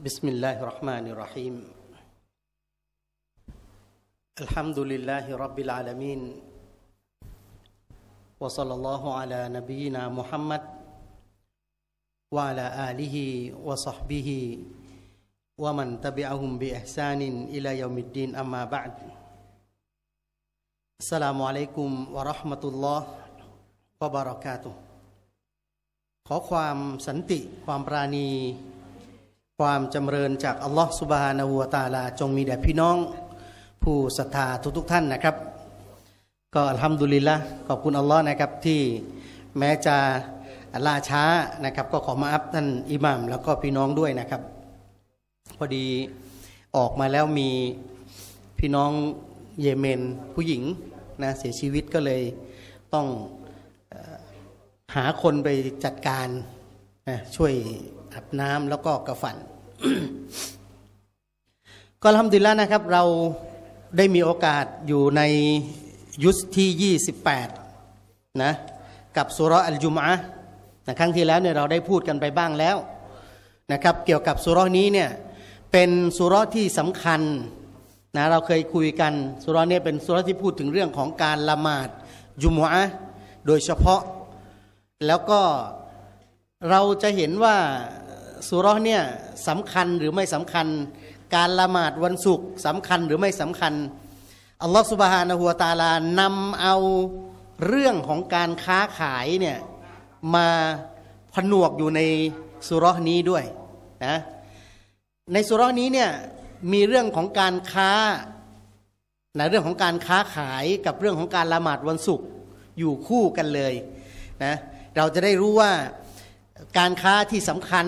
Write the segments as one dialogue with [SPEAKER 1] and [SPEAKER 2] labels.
[SPEAKER 1] بسم الله الرحمن الرحيم الحمد لله رب العالمين وصلى الله على نبينا محمد وعلى آله وصحبه ومن تبعهم بإحسان إلى يوم الدين أما بعد السلام عليكم ورحمة الله وبركاته ขอความสันติความปราณีความจำเริญจากอัลลอฮฺสุบฮานาหัวตาลาจงมีแด่พี่น้องผู้ศรัทธาทุกทท่านนะครับ ก็อัลฮัมดุลิลละขอบคุณอัลลอฮ์นะครับที่แม้จะล่าช้านะครับ ก็ขอมาอัพท่านอิหมัมแล้วก็พี่น้องด้วยนะครับ พอดีออกมาแล้วมีพี่น้องเยเมนผู้หญิงนะเสียชีวิตก็เลยต้องหาคนไปจัดการช่วยอาบน้ำแล้วก็กระฝันก็ทำดีแล้วนะครับ เราได้มีโอกาสอยู่ในยุทที่28นะกับสุรอัลจุมะนะครั้งที่แล้วเนี่ยเราได้พูดกันไปบ้างแล้วนะครับ เกี่ยวกับสุรนี้เนี่ย เป็นสุรที่สำคัญ นะ เราเคยคุยกันสุรนี้เป็นสุรที่ พูดถึงเรื่องของการละหมาดจุมะโดยเฉพาะ แล้วก็เราจะเห็นว่าสุรห์เนี่ยสำคัญหรือไม่สำคัญการละหมาดวันศุกร์สำคัญหรือไม่สำคัญอัลลอฮฺสุบฮานะหัวตาลานำเอาเรื่องของการค้าขายเนี่ยมาผนวกอยู่ในสุรห์นี้ด้วยนะในสุรห์นี้เนี่ยมีเรื่องของการค้าในะเรื่องของการค้าขายกับเรื่องของการละหมาดวันศุกร์อยู่คู่กันเลยนะเราจะได้รู้ว่าการค้าที่สำคัญ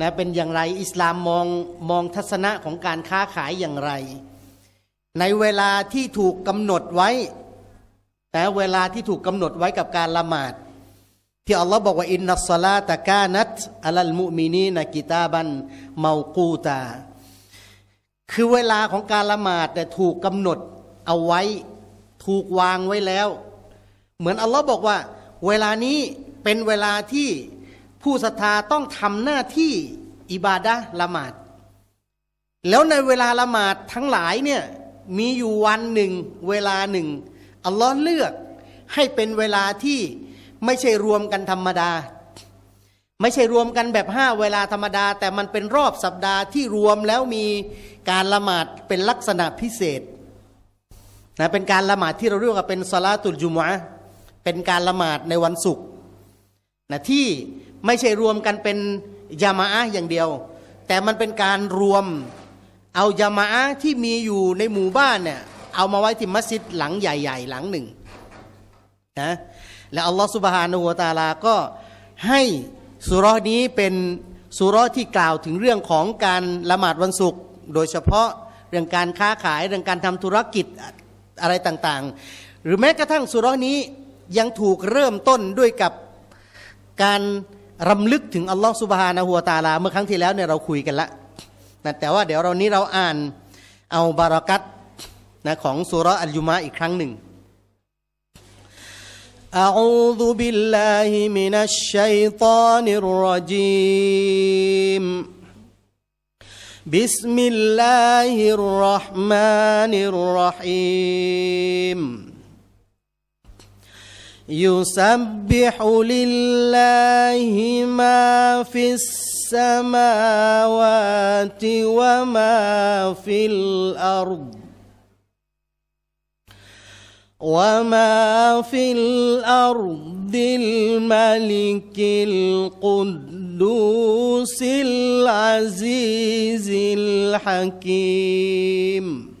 [SPEAKER 1] นะเป็นอย่างไร อิสลามมองมองทัศนะของการค้าขายอย่างไร ในเวลาที่ถูกกำหนดไว้ แต่เวลาที่ถูกกำหนดไว้กับการละหมาด ที่อัลลอฮ์บอกว่า อินนัสลาตะกานัตอัลลมุมินีนกิตาบันเมากูตา คือเวลาของการละหมาดแต่ถูกกำหนดเอาไว้ถูกวางไว้แล้ว เหมือนอัลลอฮ์บอกว่า เวลานี้เป็นเวลาที่ผู้ศรัทธาต้องทำหน้าที่อิบาดะละหมาด แล้วในเวลาละหมาด ทั้งหลายเนี่ยมีอยู่วันหนึ่งเวลาหนึ่งอัลลอฮ์เลือกให้เป็นเวลาที่ไม่ใช่รวมกันธรรมดา ไม่ใช่รวมกันแบบห้าเวลาธรรมดา แต่มันเป็นรอบสัปดาห์ที่รวมแล้วมีการละหมาดเป็นลักษณะพิเศษนะเป็นการละหมาดที่เราเรียกว่าเป็นสลาตุลจุมะเป็นการละหมาดในวันศุกร์นะที่ไม่ใช่รวมกันเป็นยามะอย่างเดียว แต่มันเป็นการรวมเอายามะที่มีอยู่ในหมู่บ้านเนี่ยเอามาไว้ที่มัสยิดหลังใหญ่ ๆ หลังหนึ่งนะแล้วอัลลอฮฺสุบฮานาูวตาลา ก็ให้สุรนี้เป็นสุรที่กล่าวถึงเรื่องของการละหมาดวันศุกร์โดยเฉพาะเรื่องการค้าขายเรื่องการทำธุรกิจอะไรต่าง ๆ หรือแม้กระทั่งสุรนี้ยังถูกเริ่มต้นด้วยกับการรำลึกถึงอัลลอฮฺสุบฮานะหัวตาลาเมื่อครั้งที่แล้วเนี่ยเราคุยกันละนะแต่ว่าเดี๋ยวเรานี้เราอ่านเอาบารักัตนะของสุรอัลยุมาอีกครั้งหนึ่ง
[SPEAKER 2] أعوذ بالله من الشيطان الرجيم بسم الله الرحمن الرحيم يسبح لله ما في السماوات وما في الأرض وما في الأرض الملك القدوس العزيز الحكيم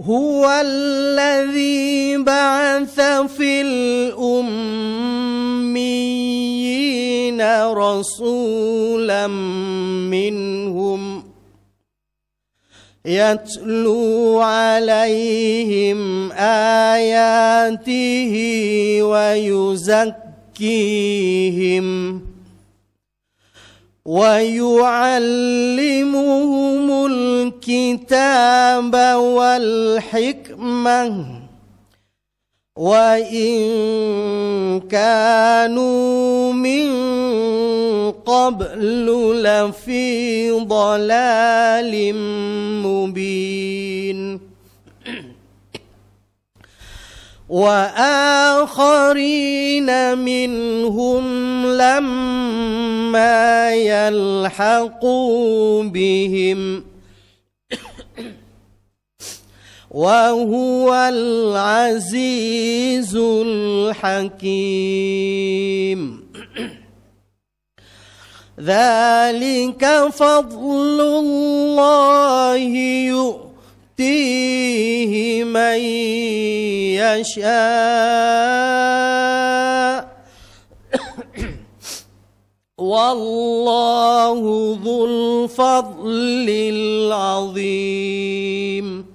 [SPEAKER 2] هو الذي بعث في الأميين رسولا منهم يتلو عليهم آياته ويزكيهم ويعلمهم الكتاب والحكمة وإن كانوا من قبل لفي ضلال مبين وآخرين منهم لما يلحقوا بهم وهو العزيز الحكيم ذلك فضل الله يؤمن يهديه من يشاء والله ذو الفضل العظيم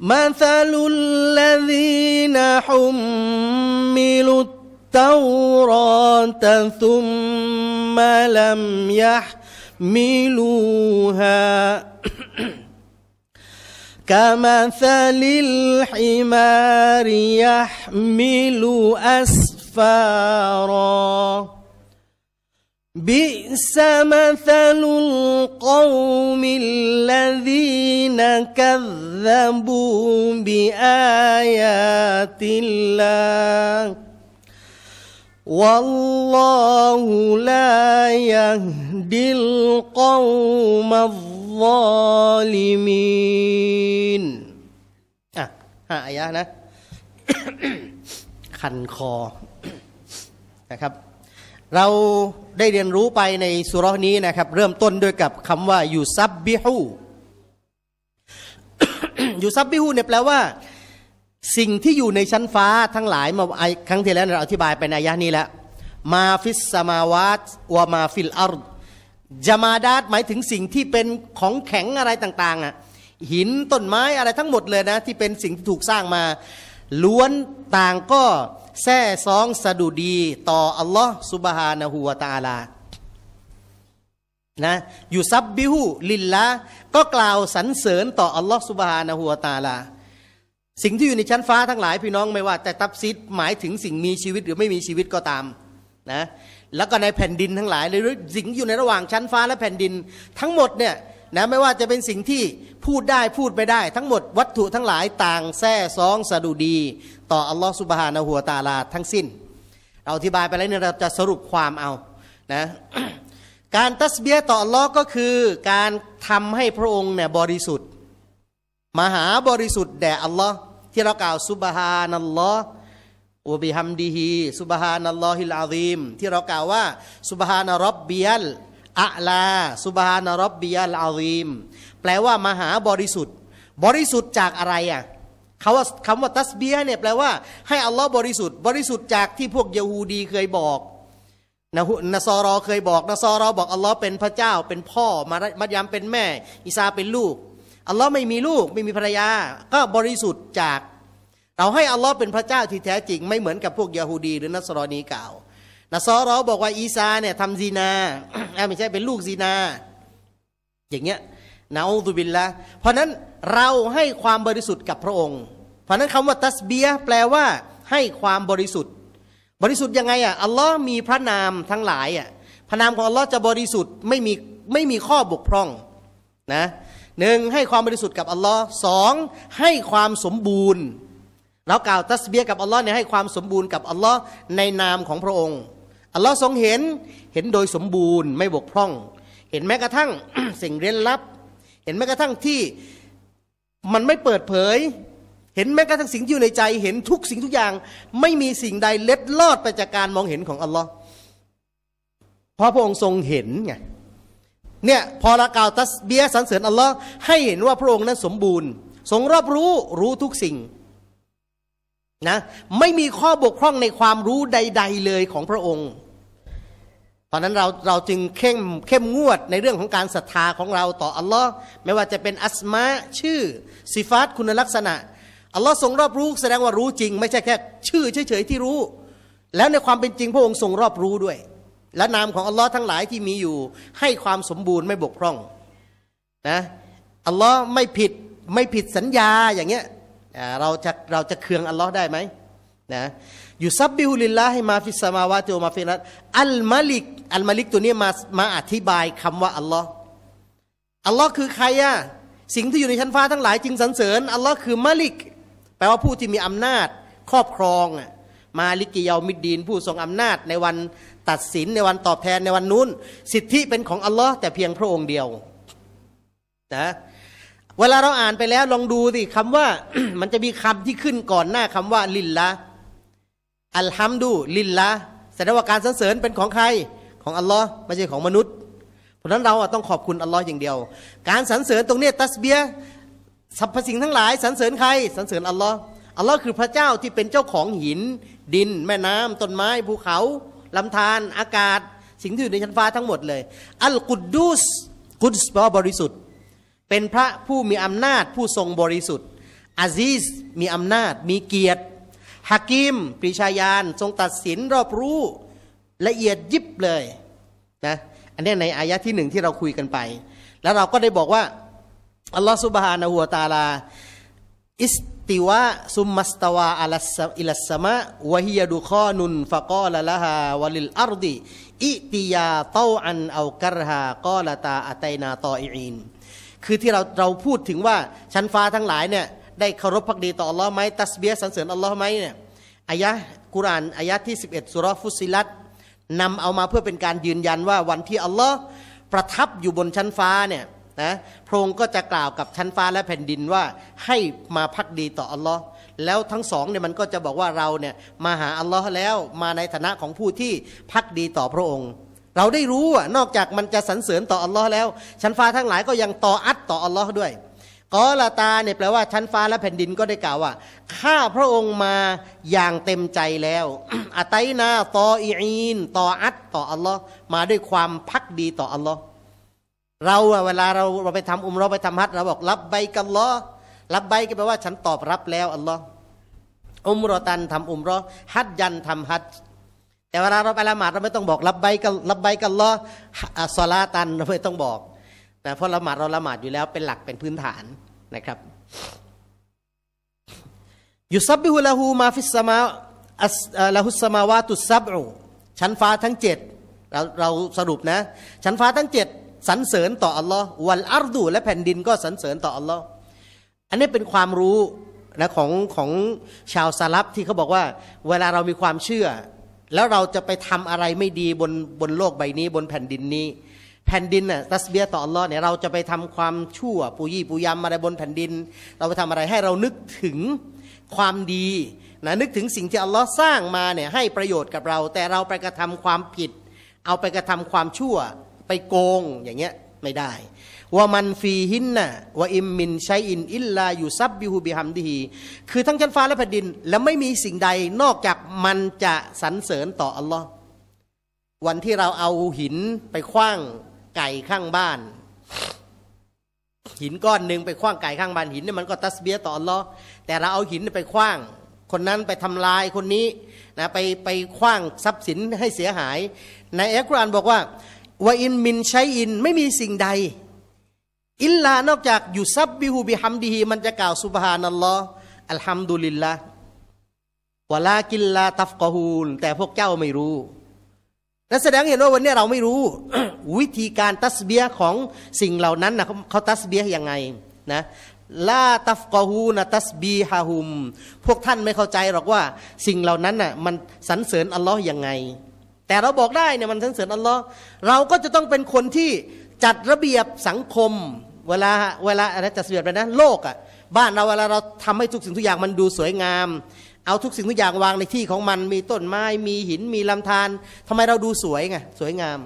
[SPEAKER 2] مثل الذين حملوا التوراة ثم لم يحملوها كمثل الحمار يحمل أسفارا بئس مثل القوم الذين كذبوا بآيات الله والله لا يهدي القوم الظالمين
[SPEAKER 1] อ่ะห้าอายะนะ คันคอ นะครับ เราได้เรียนรู้ไปในสุรนี้นะครับ เริ่มต้นด้วยกับคำว่ายูซับบิฮูยูซับบิฮูเนี่ยแปลว่าสิ่งที่อยู่ในชั้นฟ้าทั้งหลาย มาครั้งที่แล้วเราอธิบายไปในอายะนี้แล้วมาฟิสมาวาตวามาฟิลอัลจามาดาตหมายถึงสิ่งที่เป็นของแข็งอะไรต่างๆอ่ะหินต้นไม้อะไรทั้งหมดเลยนะที่เป็นสิ่งที่ถูกสร้างมา ล้วนต่างก็แท้ซองสะดุดีต่ออัลลอฮ์สุบฮานะฮูวาตาลา นะอยู่ซับบิฮูลิลละก็กล่าวสรรเสริญ ต่ออัลลอฮ์สุบฮานะฮูวาตาลาสิ่งที่อยู่ในชั้นฟ้าทั้งหลายพี่น้องไม่ว่าแต่ตับซิดหมายถึงสิ่งมีชีวิต หรือไม่มีชีวิตก็ตามนะแล้วก็ในแผ่นดินทั้งหลายหรือสิ่งอยู่ในระหว่างชั้นฟ้าและแผ่นดิน ทั้งหมดเนี่ยนะไม่ว่าจะเป็นสิ่งที่พูดได้พูดไม่ได้ทั้งหมดวัตถุทั้งหลายต่างแท้ซองสะดุดีต่ออัลลอฮฺสุบฮานะหัวตาลา ทั้งสิ้นเราอธิบายไปแล้วเนี่ยเราจะสรุปความเอานะการตัสเบียต่ออัลลอฮ์ก็คือการทำให้พระองค์เนี่ยบริสุทธิ์มหาบริสุทธิ์แด่อัลลอฮ์ที่เรากล่าวสุบฮานัลลอฮ์อุบิฮัมดีฮีสุบฮานัลลอฮิลอาซิมที่เรากล่าวว่าสุบฮานะรับเบียลอะลาสุบฮานะรับเบียลอาซิมแปลว่า มหาบริสุทธิ์ บริสุทธิ์จากอะไรอ่ะคำว่าคำว่าตัสเบียเนี่ยแปลว่า ให้อัลลอฮ์บริสุทธิ์บริสุทธิ์จากที่พวกยฮูดีเคยบอกนะนาซอรอเคยบอกนะซอรอบอกอัลลอฮ์เป็นพระเจ้าเป็นพ่อมามัยามเป็นแม่อิสาเป็นลูกอัลลอฮ์ไม่มีลูก ไม่มีภรรยา ก็บริสุทธิ์จาก เราให้ อัลลอฮ์เป็นพระเจ้าที่แท้จริง ไม่เหมือนกับพวกยาฮูดีหรือ นัสรอนีกล่าวนัสรอบอกว่า อีซาเนี่ยทำซีนา ไม่ใช่เป็นลูกซีนา อย่างเงี้ยนาอูซุบิลละเพราะนั้นเราให้ความบริสุทธิ์กับพระองค์ เพราะนั้นคำว่าตัสเบียแปลว่าให้ความบริสุทธิ์ บริสุทธิ์ยังไงอ่ะอัลลอฮ์มีพระนามทั้งหลายอ่ะพระนามของอัลลอฮ์จะบริสุทธิ์ไม่มีไม่มีข้อบกพร่อง นะหนึ่งให้ความบริสุทธิ์กับอัลลอฮ์สองให้ความสมบูรณ์ เรากล่าวตัสเบียกับอัลลอฮ์เนี่ยให้ความสมบูรณ์กับอัลลอฮ์ในนามของพระองค์ อัลลอฮ์ทรงเห็นเห็นโดยสมบูรณ์ไม่บกพร่อง เห็นแม้กระทั่งสิ่งเร้นลับ เห็นแม้กระทั่งที่มันไม่เปิดเผย เห็นแม้กระทั่งสิ่งที่อยู่ในใจ เห็นทุกสิ่งทุกอย่างไม่มีสิ่งใดเล็ดลอดไปจากการมองเห็นของอัลลอฮ์เพราะพระองค์ทรงเห็นไงเนี่ยพอละกล่าวตัสเบียสันเสริญอัลลอฮ์ให้เห็นว่าพระองค์นั้นสมบูรณ์ทรงรอบรู้รู้ทุกสิ่ง นะ ไม่มีข้อบกพร่องในความรู้ใด ๆเลยของพระองค์ เพราะนั้นเราเราจึงเข้ม เข้มงวดในเรื่องของการศรัทธาของเราต่ออัลลอฮ์ไม่ว่าจะเป็นอัสมา ชื่อสิฟัตคุณลักษณะอัลลอฮ์ทรงรอบรู้แสดงว่ารู้จริง ไม่ใช่แค่ ชื่อเฉยๆที่รู้ แล้วในความเป็นจริงพระองค์ทรงรอบรู้ด้วยและนามของอัลลอฮ์ทั้งหลายที่มีอยู่ ให้ความสมบูรณ์ไม่บกพร่องนะอัลลอฮ์ไม่ผิดไม่ผิดสัญญาอย่างเงี้ยเราจะเราจะเคืองอัลลอฮ์ได้ไหมนะอยู่ซับบิฮุลิลละให้มาฟิสมาวาติมาฟิรัตอัลมาลิกอัลมาลิก ตัวนี้มามาอธิบายคำว่าอัลลอฮ์อัลลอฮ์คือใครอะสิ่งที่อยู่ในชั้นฟ้าทั้งหลายจึงสรรเสริญอัลลอฮ์คือมาลิกแปลว่าผู้ที่มีอำนาจ ครอบครองมาลิกิยามิดดีนผู้ทรงอำนาจในวันตัดสินในวันตอบแทน ในวันนู้น สิทธิเป็นของ อัลลอฮ์แต่เพียงพระองค์เดียวนะเวลาเราอ่านไปแล้วลองดูสิคำว่ามันจะมีคำที่ขึ้นก่อนหน้าคำว่า ลินละอัลฮัมดู ลินละแสดงว่าการสรรเสริญเป็นของใคร ของ อัลลอฮ์ไม่ใช่ของมนุษย์ เพราะนั้นเราต้องขอบคุณ อัลลอฮ์อย่างเดียว การสรรเสริญตรงนี้ตัสเบียสรรพสิ่งทั้งหลายสรรเสริญใครสรรเสริญอัลลอฮ์อัลลอฮ์คือพระเจ้าที่เป็นเจ้าของหิน ดิน แม่น้ำต้นไม้ภูเขาลำธารอากาศสิ่งที่อยู่ในชั้นฟ้าทั้งหมดเลย อัลกุดดุสกุดสแปลบริสุทธิ์ เป็นพระผู้มีอำนาจผู้ทรงบริสุทธิ์อาซีสมีอำนาจ มีเกียรติฮักิมปริชายานทรงตัดสินรอบรู้ละเอียดยิบเลยนะอันนี้ในอายะที่หนึ่งที่เราคุยกันไป แล้วเราก็ได้บอกว่า อัลลอฮฺสุบฮานะหัวตาลาอิสติวะซุมมัสตวาอัลสอิลสมะวะฮิยดูคอนุนฟะกอลละฮาวลิลอารดิอิติยาเต้าอันเอากรฮากอลตาอัตัยนาตออีนคือที่เราเราพูดถึงว่า ชั้นฟ้าทั้งหลายเนี่ยได้เคารพพักดีต่ออัลลอฮ์ไหมตัสเบียสันเสริญอัลลอฮ์ไหมเนี่ยอายะกุรานอายะที่ 11สุรฟุสิลัตนำเอามาเพื่อเป็นการยืนยันว่า วันที่อัลลอฮ์ประทับอยู่บนชั้นฟ้าเนี่ยนะพระองค์ก็จะกล่าวกับชั้นฟ้าและแผ่นดินว่าให้มาพักดีต่ออัลลอฮ์แล้วทั้งสองเนี่ย มันก็จะบอกว่าเราเนี่ยมาหาอัลลอฮ์แล้วมาในฐานะของผู้ที่พักดีต่อพระองค์ เราได้รู้อ่ะนอกจากมันจะสรรเสริญต่ออัลลอฮ์แล้ว ชั้นฟ้าทั้งหลายก็ยังต่ออัดต่ออัลลอฮ์ด้วยกอลาตาเนี่ยแปลว่าชั้นฟ้าและแผ่นดินก็ได้กล่าวว่า ข้าพระองค์มาอย่างเต็มใจแล้วอะไตนาตออีอินต่ออัดต่ออัลลอฮ์มาด้วยความพักดีต่ออัลลอฮ์เราเวลาเราเราไปทำอุมเราไปทำฮัทเราบอกรับใบกันล้อรับใบก็แปลว่า ฉันตอบรับแล้วอัลลอฮ์อุมรอตันทำอุมรอฮัทยันทำฮัทแต่เวลาเราไปละหมาดเราไม่ต้องบอกรับใบกันรับใบกันล้อสลาตันเราไม่ต้องบอกนะเพราะละหมาดเราละหมาดอยู่แล้วเป็นหลักเป็นพื้นฐานนะครับยุซับบิฮุลาหูมาฟิสมาลาหุสมาวาตุซับอูชั้นฟ้าทั้งเจ็ดเราเราสรุปนะชั้นฟ้าทั้งเจ็ดสรรเสริญต่ออัลลอฮ์วันอัลดูและแผ่นดินก็สรรเสริญต่ออัลลอฮ์อันนี้เป็นความรู้นะของของชาวซาลับที่เขาบอกว่า เวลาเรามีความเชื่อ แล้วเราจะไปทำอะไรไม่ดีบนบนโลกใบนี้ บนแผ่นดินนี้ แผ่นดินน่ะตัสเบียต่ออัลลอฮ์เนี่ยเราจะไปทำความชั่วปุยี่ปุยำอะไรบนแผ่นดิน เราไปทำอะไรให้เรานึกถึงความดีนะนึกถึงสิ่งที่อัลลอฮ์สร้างมาเนี่ยให้ประโยชน์กับเรา แต่เราไปกระทำความผิด เอาไปกระทำความชั่วไปโกงอย่างเงี้ย ไม่ได้ ว่ามันฟีหินนะว่าอิมมินชัยอิน อิลลาอยู่ซับบิฮูบิฮัมดีฮีคือทั้งชั้นฟ้าและแผ่นดิน และไม่มีสิ่งใดนอกจากมันจะสรรเสริญต่อ อัลลอฮ์วันที่เราเอาหินไปคว้างไก่ข้างบ้าน หินก้อนหนึ่งไปคว้างไก่ข้างบ้านหินเนี่ยมันก็ตัสเบียต่ออัลลอฮ์แต่เราเอาหินไปคว้างคนนั้นไปทำลายคนนี้นะไปไปคว้างทรัพย์สินให้เสียหายในอัลกุรอานบอกว่าวอินมินใช้อินไม่มีสิ่งใดอิลลานอกจากอยู่ซับบิฮูบิฮัมดีฮีมันจะกล่าวสุบฮานัลลอฮ์อัลฮัมดุลิลละวลากิลลาตัฟกอฮูลแต่พวกเจ้าไม่รู้นั่นแสดงเห็นว่าวันนี้เราไม่รู้ วิธีการตัสเบียของสิ่งเหล่านั้นนะเขาตัสเบียยังไงนะลาตัฟกอฮูนะตัสบีฮาฮุมพวกท่านไม่เข้าใจหรอกว่าสิ่งเหล่านั้นน่ะมันสรรเสริญอัลลอฮ์ยังไงแต่เราบอกได้เนี่ยมันสรรเสริญอัลลอฮ์เราก็จะต้องเป็นคนที่จัดระเบียบสังคม เวลาเวลาอะไรจัดระเบียบไปนะโลกอะ่ะบ้านเราเวลาเราทำให้ทุกสิ่งทุกอย่างมันดูสวยงาม เอาทุกสิ่งทุกอย่างวางในที่ของมันมีต้นไม้มีหินมีลำธารทำไมเราดูสวยไงสวยงาม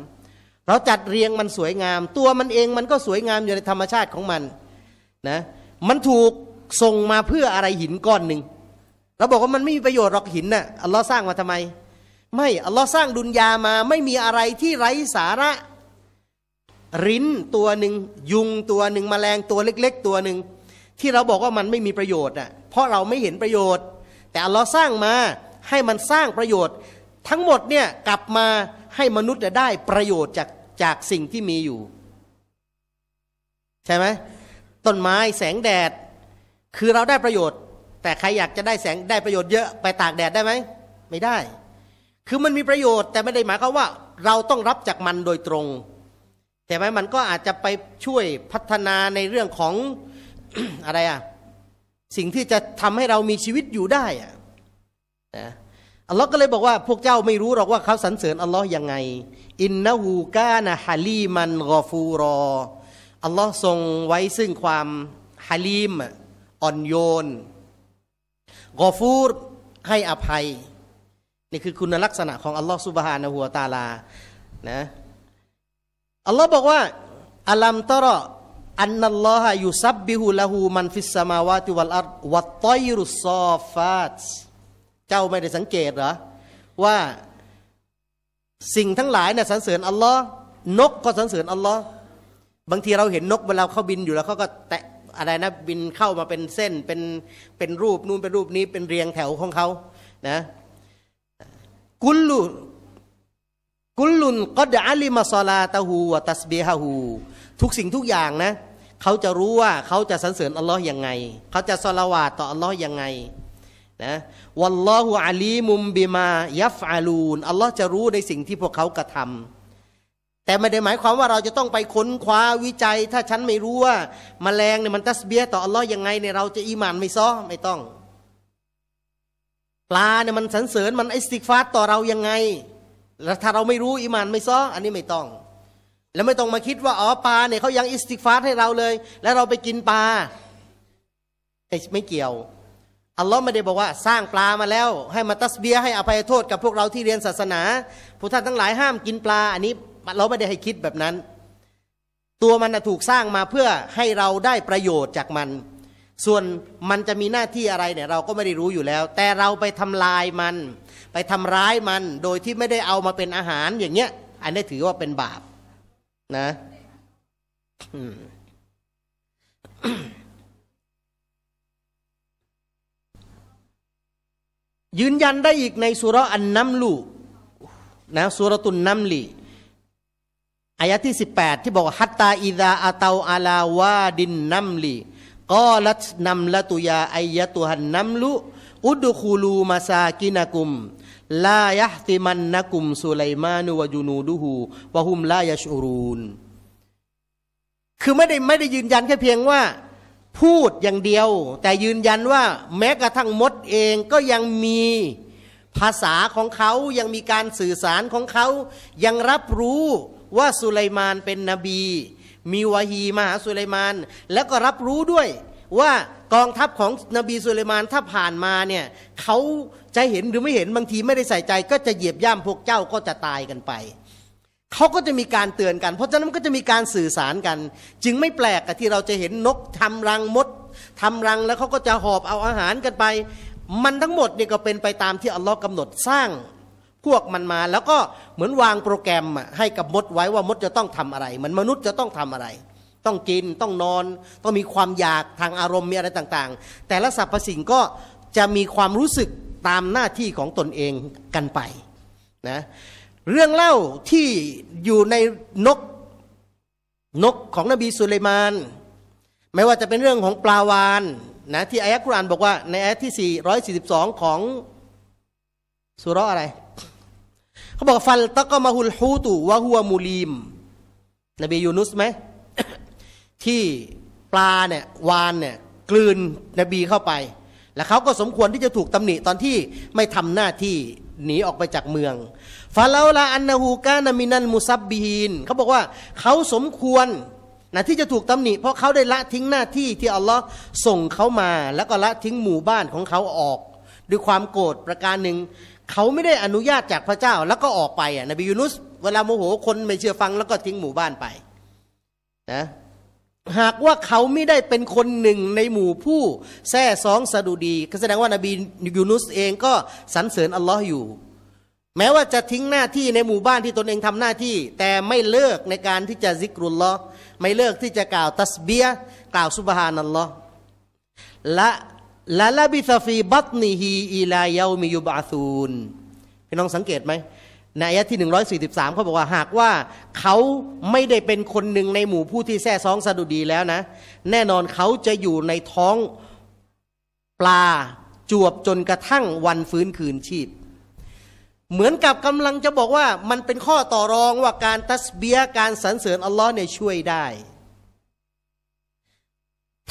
[SPEAKER 1] เราจัดเรียงมันสวยงาม ตัวมันเองมันก็สวยงามอยู่ในธรรมชาติของมันนะมันถูกส่งมาเพื่ออะไรหินก้อนหนึ่งเราบอกว่ามันไม่มีประโยชน์หรอกหินนะ่ะอัลลอฮ์สร้างมาทำไมไม่ อัลลอฮ์สร้างดุนยามาไม่มีอะไรที่ไร้สาระ รินตัวหนึ่ง ยุงตัวหนึ่งมแมลงตัวเล็ก ๆ ตัวหนึ่ง ที่เราบอกว่ามันไม่มีประโยชน์อ่ะ เพราะเราไม่เห็นประโยชน์ แต่อัลลอฮ์สร้างมาให้มันสร้างประโยชน์ ทั้งหมดเนี่ยกลับมาให้มนุษย์ได้ประโยชน์จากจากสิ่งที่มีอยู่ ใช่ไหมต้นไม้แสงแดด คือเราได้ประโยชน์ แต่ใครอยากจะได้แสงได้ประโยชน์เยอะไปตากแดดได้ไหม ไม่ได้คือมันมีประโยชน์แต่ไม่ได้หมายความว่าเราต้องรับจากมันโดยตรง แต่ไหมมันก็อาจจะไปช่วยพัฒนาในเรื่องของอะไรอะสิ่งที่จะทำให้เรามีชีวิตอยู่ได้อะะอัลลอฮ์ก็เลยบอกว่า พวกเจ้าไม่รู้หรอกว่าเขาสรรเสริญอัลลอฮ์ยังไง อินนาหูกานะฮาลีมันกอฟูรอ อัลลอฮ์ทรงไว้ซึ่งความฮาลีมอ่อนโยนกอฟูรให้อภัยนี่คือคุณลักษณะของอัลลอฮ์สุบฮานะหัวตาลานะ อัลลอฮ์บอกว่าอัลัมตรอ อันนัลลอฮะยุซับบิฮุละหูมันฟิสสมาวาติวัลอัรวัตตอยรุสซอฟาตเจ้าไม่ได้สังเกตเหรอ ว่าสิ่งทั้งหลายเนี่ยสรรเสริญอัลลอฮ์นกก็สรรเสริญอัลลอฮ์บางทีเราเห็นนกเวลาเขาบินอยู่แล้วเขาก็แตะอะไรนะ บินเข้ามาเป็นเส้นเป็นเป็นรูปนู่นเป็นรูปนี้ เป็นเรียงแถวของเขา นะกุลลุกุลลุนก็ดอลิมาซาลาตาหูวตัสเบฮาหูทุกสิ่งทุกอย่างนะเขาจะรู้ว่าเขาจะสรรเสริญอัลลอฮ์ยังไงเขาจะสละวาต่ออัลลอฮ์ยังไงนะวัลลอฮุอาลีมุมบิมายัฟอาลูนอัลลอฮ์จะรู้ในสิ่งที่พวกเขากระทำ แต่ไม่ได้หมายความว่าเราจะต้องไปค้นคว้าวิจัย ถ้าฉันไม่รู้ว่าแมลงเนี่ยมันตัสเบียต่ออัลลอฮ์ยังไงเนี่ยเราจะอีมานไม่ซ้อไม่ต้องลาเนี่ยมันสรรเสริญมันไอสติกฟาสต่อเรายังไง แล้วถ้าเราไม่รู้อิมานไม่ซ้ออันนี้ไม่ต้อง แล้วไม่ต้องมาคิดว่าอ๋อปลาเนี่ยเขายังอิสติกฟาสให้เราเลย แล้วเราไปกินปลา ไม่เกี่ยว อัลลอฮ์ไม่ได้บอกว่าสร้างปลามาแล้ว ให้มาตัสเบียให้อภัยโทษกับพวกเราที่เรียนศาสนา ผู้ท่านทั้งหลายห้ามกินปลา อันนี้เราไม่ได้ให้คิดแบบนั้น ตัวมันถูกสร้างมาเพื่อให้เราได้ประโยชน์จากมันส่วนมันจะมีหน้าที่อะไรเนี่ยเราก็ไม่ได้รู้อยู่แล้ว แต่เราไปทำลายมัน ไปทำร้ายมันโดยที่ไม่ได้เอามาเป็นอาหารอย่างเงี้ย อันนี้ถือว่าเป็นบาปนะยืนยันได้อีกในสุรอันน้ำลูนะสุรตุนน้ำลีอายะที่ 18 ที่บอกฮัตตาอิดาอาตาอาลาวาดินน้ำลีกอลัตนำละตุยาไอยะตุหันนำลุอุดคูลูมาซากินากุมลายะติมันนักุมสุไลมานุวยูนูดูหูวะหุมลายะชูรูนคือไม่ได้ไม่ได้ยืนยันแค่เพียงว่า พูดอย่างเดียว แต่ยืนยันว่าแม้กระทั่งมดเองก็ยังมี ภาษาของเขายังมีการสื่อสารของเขา ยังรับรู้ว่าสุไลมานเป็นนบีมีวาฮีมหาสุเลมาน แล้วก็รับรู้ด้วย ว่ากองทัพของนบีสุเลมานถ้าผ่านมาเนี่ยเขาจะเห็นหรือไม่เห็นบางทีไม่ได้ใส่ใจ ก็จะเหยียบย่ำพวกเจ้าก็จะตายกันไป เขาก็จะมีการเตือนกัน เพราะฉะนั้นก็จะมีการสื่อสารกัน จึงไม่แปลกกับที่เราจะเห็นนกทำรังมด ทำรังแล้วเขาก็จะหอบเอาอาหารกันไป มันทั้งหมดเนี่ยก็เป็นไปตามที่อัลลอฮ์กำหนดสร้างพวกมันมาแล้วก็เหมือนวางโปรแกรมให้กับมดไว้ว่ามดจะต้องทำอะไรมันมนุษย์จะต้องทำอะไร ต้องกินต้องนอน ต้องมีความอยากทางอารมณ์มีอะไรต่าง ๆ แต่ละสรรพสิ่งก็จะมีความรู้สึกตามหน้าที่ของตนเองกันไปนะเรื่องเล่าที่อยู่ในนกนกของนบีสุลัยมาน ไม่ว่าจะเป็นเรื่องของปลาวานนะที่อายะกุรอานบอกว่าในอายะที่ 442 ของสุรอะไรเขาบอกฟัลตะกมาฮุลฮูตุวะฮัวมูลีม นบียูนุสไหม ที่ปลาเนี่ยวานเนี่ยกลืนนบีเข้าไป และเขาก็สมควรที่จะถูกตำหนิตอนที่ไม่ทำหน้าที่หนีออกไปจากเมืองฟาลาลาอันนาฮูกานามินันมุซับบีฮินเขาบอกว่าเขาสมควรนะที่จะถูกตำหนิเพราะเขาได้ละทิ้งหน้าที่ที่อัลลอฮ์ส่งเขามา แล้วก็ละทิ้งหมู่บ้านของเขาออกด้วยความโกรธประการหนึ่งเขาไม่ได้อนุญาตจากพระเจ้า แล้วก็ออกไปอ่ะนบียูนุสเวลาโมโหคนไม่เชื่อฟัง แล้วก็ทิ้งหมู่บ้านไปนะหากว่าเขาไม่ได้เป็นคนหนึ่งในหมู่ผู้แท้สองสะดุดีก็แสดงว่านบียูนุสเองก็สรรเสริญอัลลอฮ์อยู่ แม้ว่าจะทิ้งหน้าที่ในหมู่บ้านที่ตนเองทำหน้าที่ แต่ไม่เลิกในการที่จะซิกรุลลอไม่เลิกที่จะกล่าวตัสเบียกล่าวสุบฮานัลลอฮ์และละลาบิซฟี บัตนีฮีอีลายามิยุบาซูนพี่น้องสังเกตไหม ในอายะที่ 143เขาบอกว่าหากว่าเขาไม่ได้เป็นคนหนึ่งในหมู่ผู้ที่แท้ซองสะดุดีแล้วนะ แน่นอนเขาจะอยู่ในท้องปลาจวบจนกระทั่งวันฟื้นคืนชีพ เหมือนกับกำลังจะบอกว่ามันเป็นข้อต่อรองว่าการตัสเบียการสรรเสริญอัลลอฮ์เนี่ยช่วยได้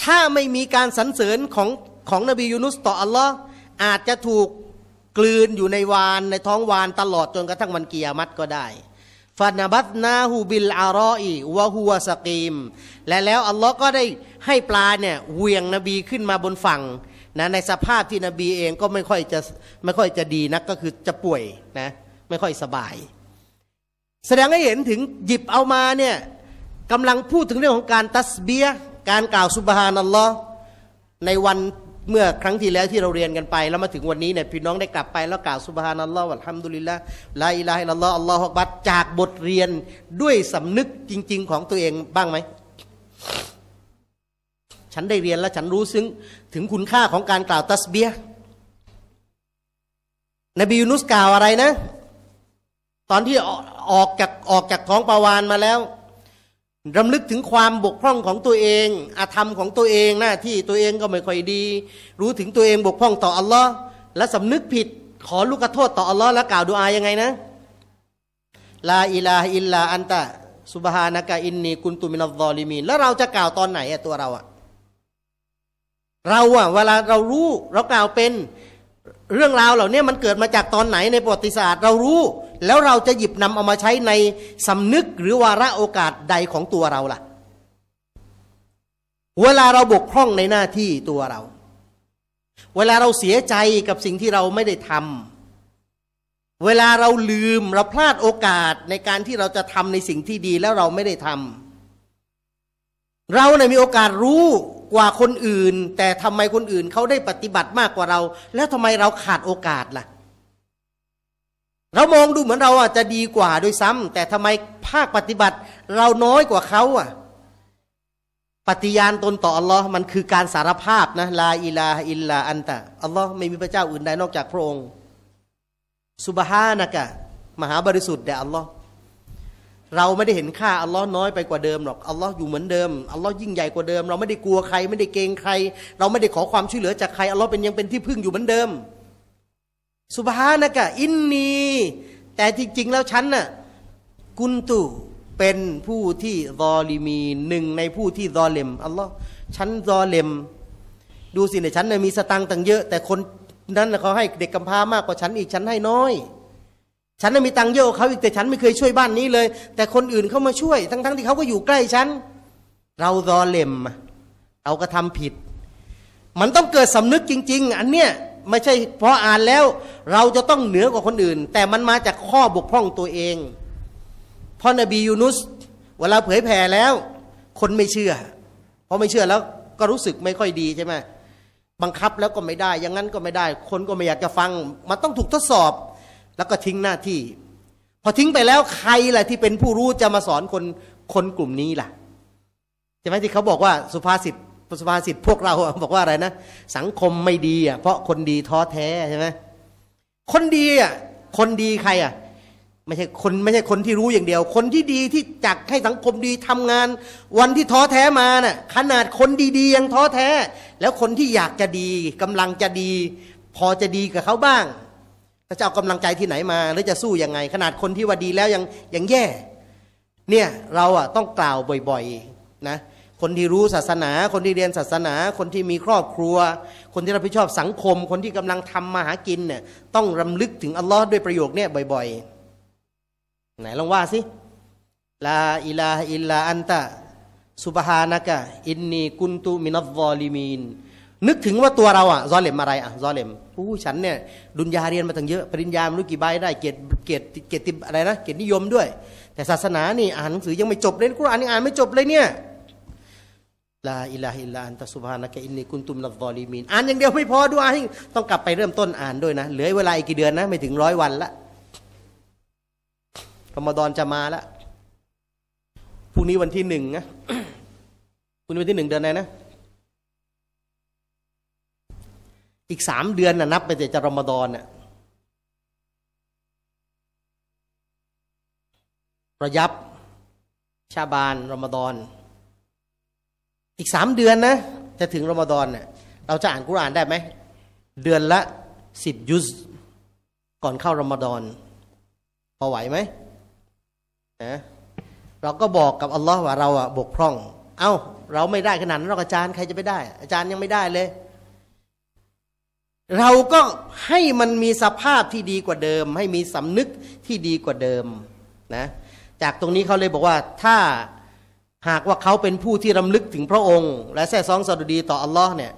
[SPEAKER 1] ถ้าไม่มีการสรรเสริญของของนบียูนุสต่ออัลลอฮ์อาจจะถูกกลืนอยู่ในวานในท้องวานตลอด จนกระทั่งวันกิยามัตก็ได้ฟานาบัตนาฮูบิลอารออีวะฮัวสกีม และแล้วอัลลอฮ์ก็ได้ให้ปลาเนี่ยเวียงนบีขึ้นมาบนฝั่งนะในสภาพที่นบีเองก็ไม่ค่อยจะไม่ค่อยจะดีนักก็คือจะป่วยนะไม่ค่อยสบาย แสดงให้เห็นถึงหยิบเอามาเนี่ยกำลังพูดถึงเรื่องของการตัสเบียการกล่าวสุบฮานัลลอฮ์ในวันเมื่อครั้งที่แล้วที่เราเรียนกันไปแล้วมาถึงวันนี้เนี่ยพี่น้องได้กลับไปแล้วกล่าวสุบฮานัลลอฮฺอัลฮัมดุลิลละลาอิลาฮิลลอฮฺอัลลอฮฺบัตจากบทเรียนด้วยสำนึกจริง ๆ ของตัวเองบ้างไหม ฉันได้เรียนแล้ว ฉันรู้ซึ้งถึงคุณค่าของการกล่าวตัสเบียนบียูนุสกล่าวอะไรนะ ตอนที่ออกจากออกจากท้องปาวานมาแล้วรำลึกถึงความบกพร่องของตัวเองอาธรรมของตัวเองหน้าที่ตัวเองก็ไม่ค่อยดี รู้ถึงตัวเองบกพร่องต่ออัลลอฮ์และสำนึกผิด ขอลูกโทษต่ออัลลอฮ์และกล่าวดูอายังไงนะลาอิลาอิลลาอันตะสุบฮานากะอินนีกุนตุมินัลลอลิมีนแล้วเราจะกล่าวตอนไหนอะตัวเราอะเราอะเวลาเรารู้ เรากล่าวเป็นเรื่องราวเหล่านี้มันเกิดมาจากตอนไหนในประวัติศาสตร์เรารู้แล้วเราจะหยิบนำเอามาใช้ในสำนึกหรือวาระโอกาสใดของตัวเราล่ะ เวลาเราบกพร่องในหน้าที่ตัวเรา เวลาเราเสียใจกับสิ่งที่เราไม่ได้ทำเวลาเราลืมเราพลาดโอกาสในการที่เราจะทำในสิ่งที่ดีแล้วเราไม่ได้ทำเราเนี่ยมีโอกาสรู้กว่าคนอื่น แต่ทำไมคนอื่นเขาได้ปฏิบัติมากกว่าเรา แล้วทำไมเราขาดโอกาสล่ะเรามองดูเหมือนเราอาจจะดีกว่าโดยซ้ำ แต่ทำไมภาคปฏิบัติเราน้อยกว่าเขาอ่ะ ปฏิญาณตนต่ออัลลอฮ์มันคือการสารภาพนะลาอิลาอิลลาอันตะอัลลอฮ์ไม่มีพระเจ้าอื่นใดนอกจากพระองค์สุบฮานะกะมหาบริสุทธิ์แด่อัลลอฮ์เราไม่ได้เห็นค่าอัลลอฮ์น้อยไปกว่าเดิมหรอกอัลลอฮ์อยู่เหมือนเดิม อัลลอฮ์ยิ่งใหญ่กว่าเดิมเราไม่ได้กลัวใคร ไม่ได้เกรงใคร เราไม่ได้ขอความช่วยเหลือจากใครอัลลอฮ์เป็นยังเป็นที่พึ่งอยู่เหมือนเดิมสุภานะกะอินนีแต่จริงๆแล้วฉันน่ะกุนตุเป็นผู้ที่รอลิมีหนึ่งในผู้ที่รอเลมอัลลอฮ์ฉันรอเลมดูสิเนี่ยฉันน่ยมีสตังตังเยอะ แต่คนนั้นเขาให้เด็กกำพร้ามากกว่าฉันอีกฉันให้น้อย ฉันน่ะมีตังเยอะเขาอีกแต่ฉันไม่เคยช่วยบ้านนี้เลย แต่คนอื่นเข้ามาช่วย ทั้งๆที่เขาก็อยู่ใกล้ฉันเรารอเลมเราก็ทำผิด มันต้องเกิดสำนึกจริง ๆ อันเนี้ยไม่ใช่เพราะอ่านแล้วเราจะต้องเหนือกว่าคนอื่น แต่มันมาจากข้อบกพร่องตัวเองพ่อนบียูนุส เวลาเผยแผ่แล้ว คนไม่เชื่อ เพราะไม่เชื่อแล้วก็รู้สึกไม่ค่อยดีใช่ไหมบังคับแล้วก็ไม่ได้ อย่างนั้นก็ไม่ได้ คนก็ไม่อยากจะฟังมันต้องถูกทดสอบแล้วก็ทิ้งหน้าที่ พอทิ้งไปแล้วใครล่ะที่เป็นผู้รู้จะมาสอนคนคนกลุ่มนี้ล่ะใช่ไหมที่เขาบอกว่าสุภาษิตสภาษิ์พวกเราบอกว่าอะไรนะสังคมไม่ดีอ่ะเพราะคนดีท้อแท้ใช่ไหมคนดีอ่ะคนดีใครอ่ะไม่ใช่คนไม่ใช่คนที่รู้อย่างเดียว คนที่ดีที่จักให้สังคมดีทำงาน วันที่ท้อแท้มาน่ะขนาดคนดีๆยังท้อแท้ แล้วคนที่อยากจะดี กำลังจะดี พอจะดีกับเขาบ้างแล้วจะเอากำลังใจที่ไหนมาหรือจะสู้ยังไง ขนาดคนที่ว่าดีแล้วยังยังแย่ เนี่ยเราอ่ะต้องกล่าวบ่อย ๆนะคนที่รู้ศาสนา คนที่เรียนศาสนา คนที่มีครอบครัว คนที่รับผิดชอบสังคม คนที่กำลังทำมาหากินเนี่ยต้องรำลึกถึงอัลลอฮ์ด้วยประโยคเนี่ยบ่อยๆ ไหนลองว่าสิลาอิลาอิลลาอันตะสุบฮานะกะอินนีกุนตุมินัฟวอลิมีนนึกถึงว่าตัวเราอ่ะซอเลมอะไรอ่ะซอเลมอู้ฉันเนี่ยดุนยาเรียนมาตั้งเยอะ ปริญญาไม่รู้กี่ใบได้ เกียรติเกียรติเกียรติอะไรนะ เกียรตินิยมด้วย แต่ศาสนานี่อ่านหนังสือยังไม่จบเลยกูอ่านยังอ่านไม่จบเลยเนี่ยลาอิลาฮิลาอันตะสุบานะกะอินนีกุนตุมลับอลีมีนอ่านอย่างเดียวไม่พอดูอานต้องกลับไปเริ่มต้นอ่านด้วยนะ เหลือเวลาอีกกี่เดือนนะ ไม่ถึงร้อยวันละรอมฎอนจะมาละพรุ่งนี้วันที่หนึ่งนะพรุ่งนี้วันที่หนึ่งเดือนไหนนะ อีกสามเดือนนะนับไปแต่จะรอมฎอนน่ะระยับชาบานรอมฎอนอีกสามเดือนนะจะถึงรอมฎอนเนี่ยเราจะอ่านกุรานได้ไหมเดือนละสิบยุสก่อนเข้ารอมฎอนพอไหวไหมนะเราก็บอกกับอัลลอฮ์ว่า เราอะบกพร่องเอา้าเราไม่ได้ขนาดนั้นเราอาจารย์ใครจะไปได้ อาจารย์ยังไม่ได้เลย เราก็ให้มันมีสภาพที่ดีกว่าเดิม ให้มีสำนึกที่ดีกว่าเดิมนะจากตรงนี้เขาเลยบอกว่าถ้าหากว่าเขาเป็นผู้ที่รำลึกถึงพระองค์ และแท้ซองสดุดีต่ออัลลอฮ์เนี่ย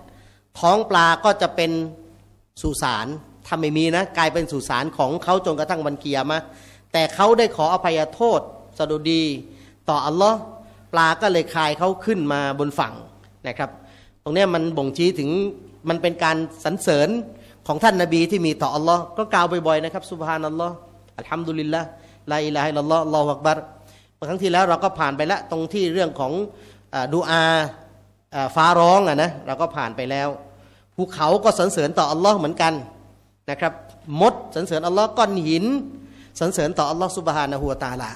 [SPEAKER 1] ท้องปลาก็จะเป็นสุสานถ้าไม่มีนะ กลายเป็นสุสานของเขาจนกระทั่งวันเกียรมะแต่เขาได้ขออภัยโทษสดุดีต่ออัลลอฮ์ปลาก็เลยคายเขาขึ้นมาบนฝั่งนะครับ ตรงนี้มันบ่งชี้ถึง มันเป็นการสรรเสริญของท่านนาบีที่มีต่ออัลลอฮ์ก็กล่าวบ่อยๆนะครับสุบฮานัลลอฮ์อัลฮัมดุลิลละลาอิลาฮิลลอฮ์ลอฮฺอักบัรครั้งที่แล้วเราก็ผ่านไปแล้วตรงที่เรื่องของดูอาฟ้าร้องอ่ะนะเราก็ผ่านไปแล้ว ภูเขาก็สรรเสริญต่ออัลลอฮ์เหมือนกันนะครับมดสรรเสริญอัลลอฮ์ก้อนหิน สรรเสริญต่ออัลลอฮ์สุบฮานะฮูวตาลา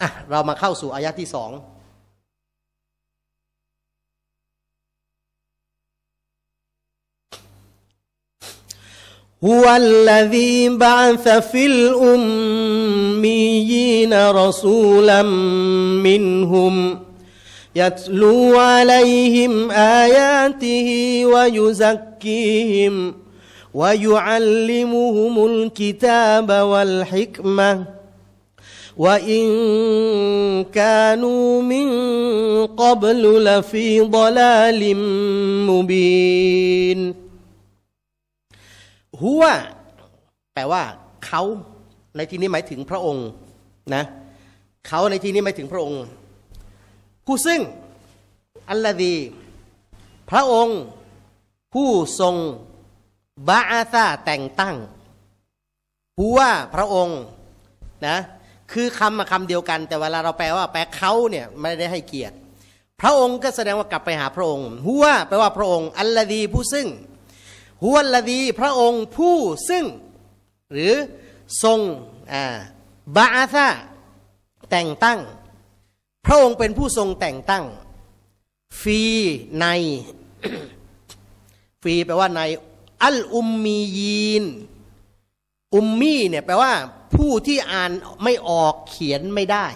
[SPEAKER 1] อ่ะเรามาเข้าสู่อายะที่สอง هو الذي بعث في
[SPEAKER 2] الأميين رسولا منهم يتلو عليهم آياته ويزكيهم ويعلمهم الكتاب والحكمة وإن كانوا من قبل لفي ضلال مبين
[SPEAKER 1] หัวแปลว่าเขาในที่นี้หมายถึงพระองค์นะเขาในที่นี้ หมายถึงพระองค์ ผู้ซึ่ง อัลลอฮีพระองค์ ผู้ทรงบาอาซาแต่งตั้งหัวพระองค์นะคือคำมาคำเดียวกัน แต่เวลาเราแปลว่า แปลเขาเนี่ยไม่ได้ให้เกียรติ พระองค์ก็แสดงว่ากลับไปหาพระองค์หัวแปลว่าพระองค์ อัลลอฮีผู้ซึ่งฮุวลาดีพระองค์ผู้ซึ่ง หรือทรงอาบาอาซาแต่งตั้ง พระองค์เป็นผู้ทรงแต่งตั้ง ฟีใน ฟีแปลว่าในอัลอุมมียีน อุมมีเนี่ยแปลว่าผู้ที่อ่านไม่ออกเขียนไม่ได้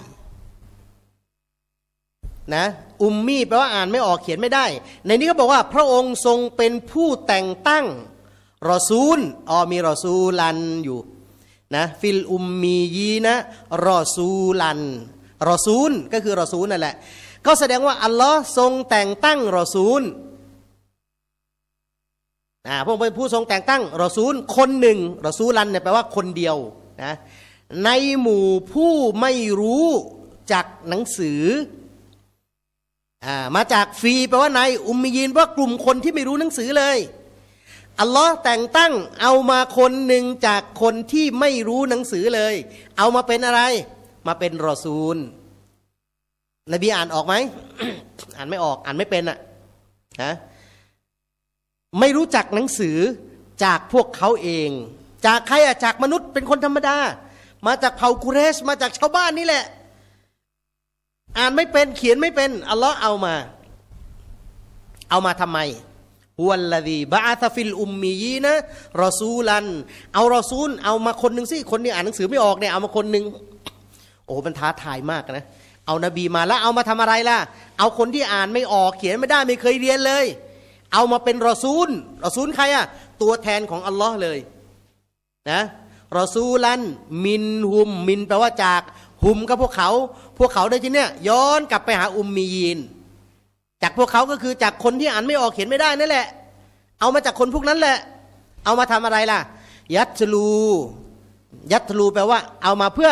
[SPEAKER 1] นะอุมมีแปลว่าอ่านไม่ออกเขียนไม่ได้ ในนี้เขาบอกว่า พระองค์ทรงเป็นผู้แต่งตั้งรอซูลออมีรอซูลันอยู่นะฟิลอุมมียีนะ รอซูลันรอซูลก็คือรอซูลนั่นแหละก็แสดงว่าอัลลอฮ์ทรงแต่งตั้งรอซูลนะพระองค์เป็นผู้ทรงแต่งตั้งรอซูลคนหนึ่งรอซูลันเนี่ยแปลว่าคนเดียวนะในหมู่ผู้ไม่รู้จากหนังสือมาจากฟีแปลว่าในอุมมียินว่ากลุ่มคนที่ไม่รู้หนังสือเลย อัลลอฮ์แต่งตั้งเอามาคนหนึ่งจากคนที่ไม่รู้หนังสือเลย เอามาเป็นอะไร มาเป็นรอซูลนบีอ่านออกไหมอ่านไม่ออกอ่านไม่เป็นอะ่ะไม่รู้จักหนังสือ จากพวกเขาเอง จากใครอะจากมนุษย์เป็นคนธรรมดามาจากเผ่ากุเรชมาจากชาวบ้านนี่แหละอ่านไม่เป็นเขียนไม่เป็นอัลลอฮ์เอามา เอามาทำไมฮุลลดีบาอตฟิล อุมมียีนะรอซูลันเอารอซูล เอามาคนหนึ่งสิคนนี้อ่านหนังสือไม่ออกเนี่ยเอามาคนหนึ่งโอ้มันท้าทายมากนะเอานบีมาแล้วเอามาทำอะไรล่ะเอาคนที่อ่านไม่ออกเขียนไม่ได้ไม่เคยเรียนเลย เอามาเป็นรอซูลรอซูลใครอะตัวแทนของอัลลอฮ์เลยนะรอซูลันมินหุมมินแปลว่าจากภูมิกับพวกเขาพวกเขาด้ที่เนี้ยย้อนกลับไปหาอุมมียีนจากพวกเขาก็คือจากคนที่อ่านไม่ออกเขียนไม่ได้นั่นแหละ เอามาจากคนพวกนั้นแหละ เอามาทำอะไรล่ะ ยัตลูยัตลูแปลว่า เอามาเพื่อ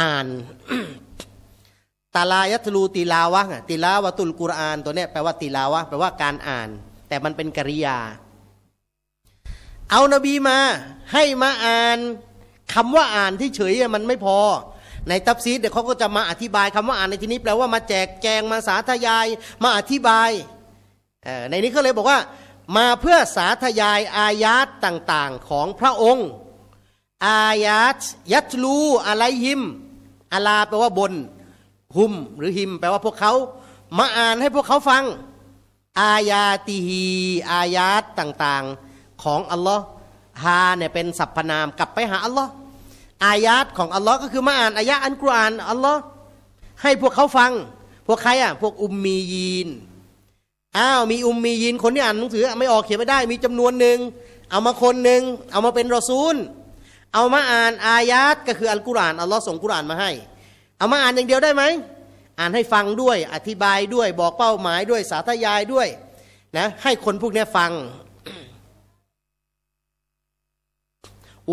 [SPEAKER 1] อ่านตาลายัตลูตีลาวะตีลาวะตุลกุรอานตัวเนี้ยแปลว่าตีลาวะแปลว่าการอ่าน แต่มันเป็นกริยา เอานบีมา ให้มาอ่าน คำว่าอ่านที่เฉยมันไม่พอในตับซีดเดี๋ยวเขาก็จะมาอธิบายคำว่าอ่านในที่นี้แปลว่ามาแจกแจงมาสาธยายมาอธิบาย ในนี้เขาเลยบอกว่า มาเพื่อสาธยายอายาตต่างๆของพระองค์ อายาตยัตลูอะไรหิมอาลาแปลว่าบน หุมหรือหิม แปลว่าพวกเขามาอ่านให้พวกเขาฟัง อายาติฮีอายาตต่าง ๆของอัลลอฮ์ฮาเนี่ยเป็นสรรพนามกลับไปหาอัลลอฮ์อายาตของอัลลอฮ์ก็คือมาอ่านอายะอันกุรอานอัลลอฮ์ให้พวกเขาฟัง พวกใครอ่ะ พวกอุมมียีนอ้าวมีอุมมียีนคนที่อ่านหนังสือ ไม่ออกเขียนไม่ได้ มีจำนวนหนึ่งเอามาคนหนึ่งเอามาเป็นรอซูล เอามาอ่าน อายาตก็คืออัลกุรอานอัลลอฮ์ส่งกุรอานมาให้ เอามาอ่านอย่างเดียวได้ไหมอ่านให้ฟังด้วย อธิบายด้วยบอกเป้าหมายด้วยสาธยายด้วย นะ ให้คนพวกนี้ฟัง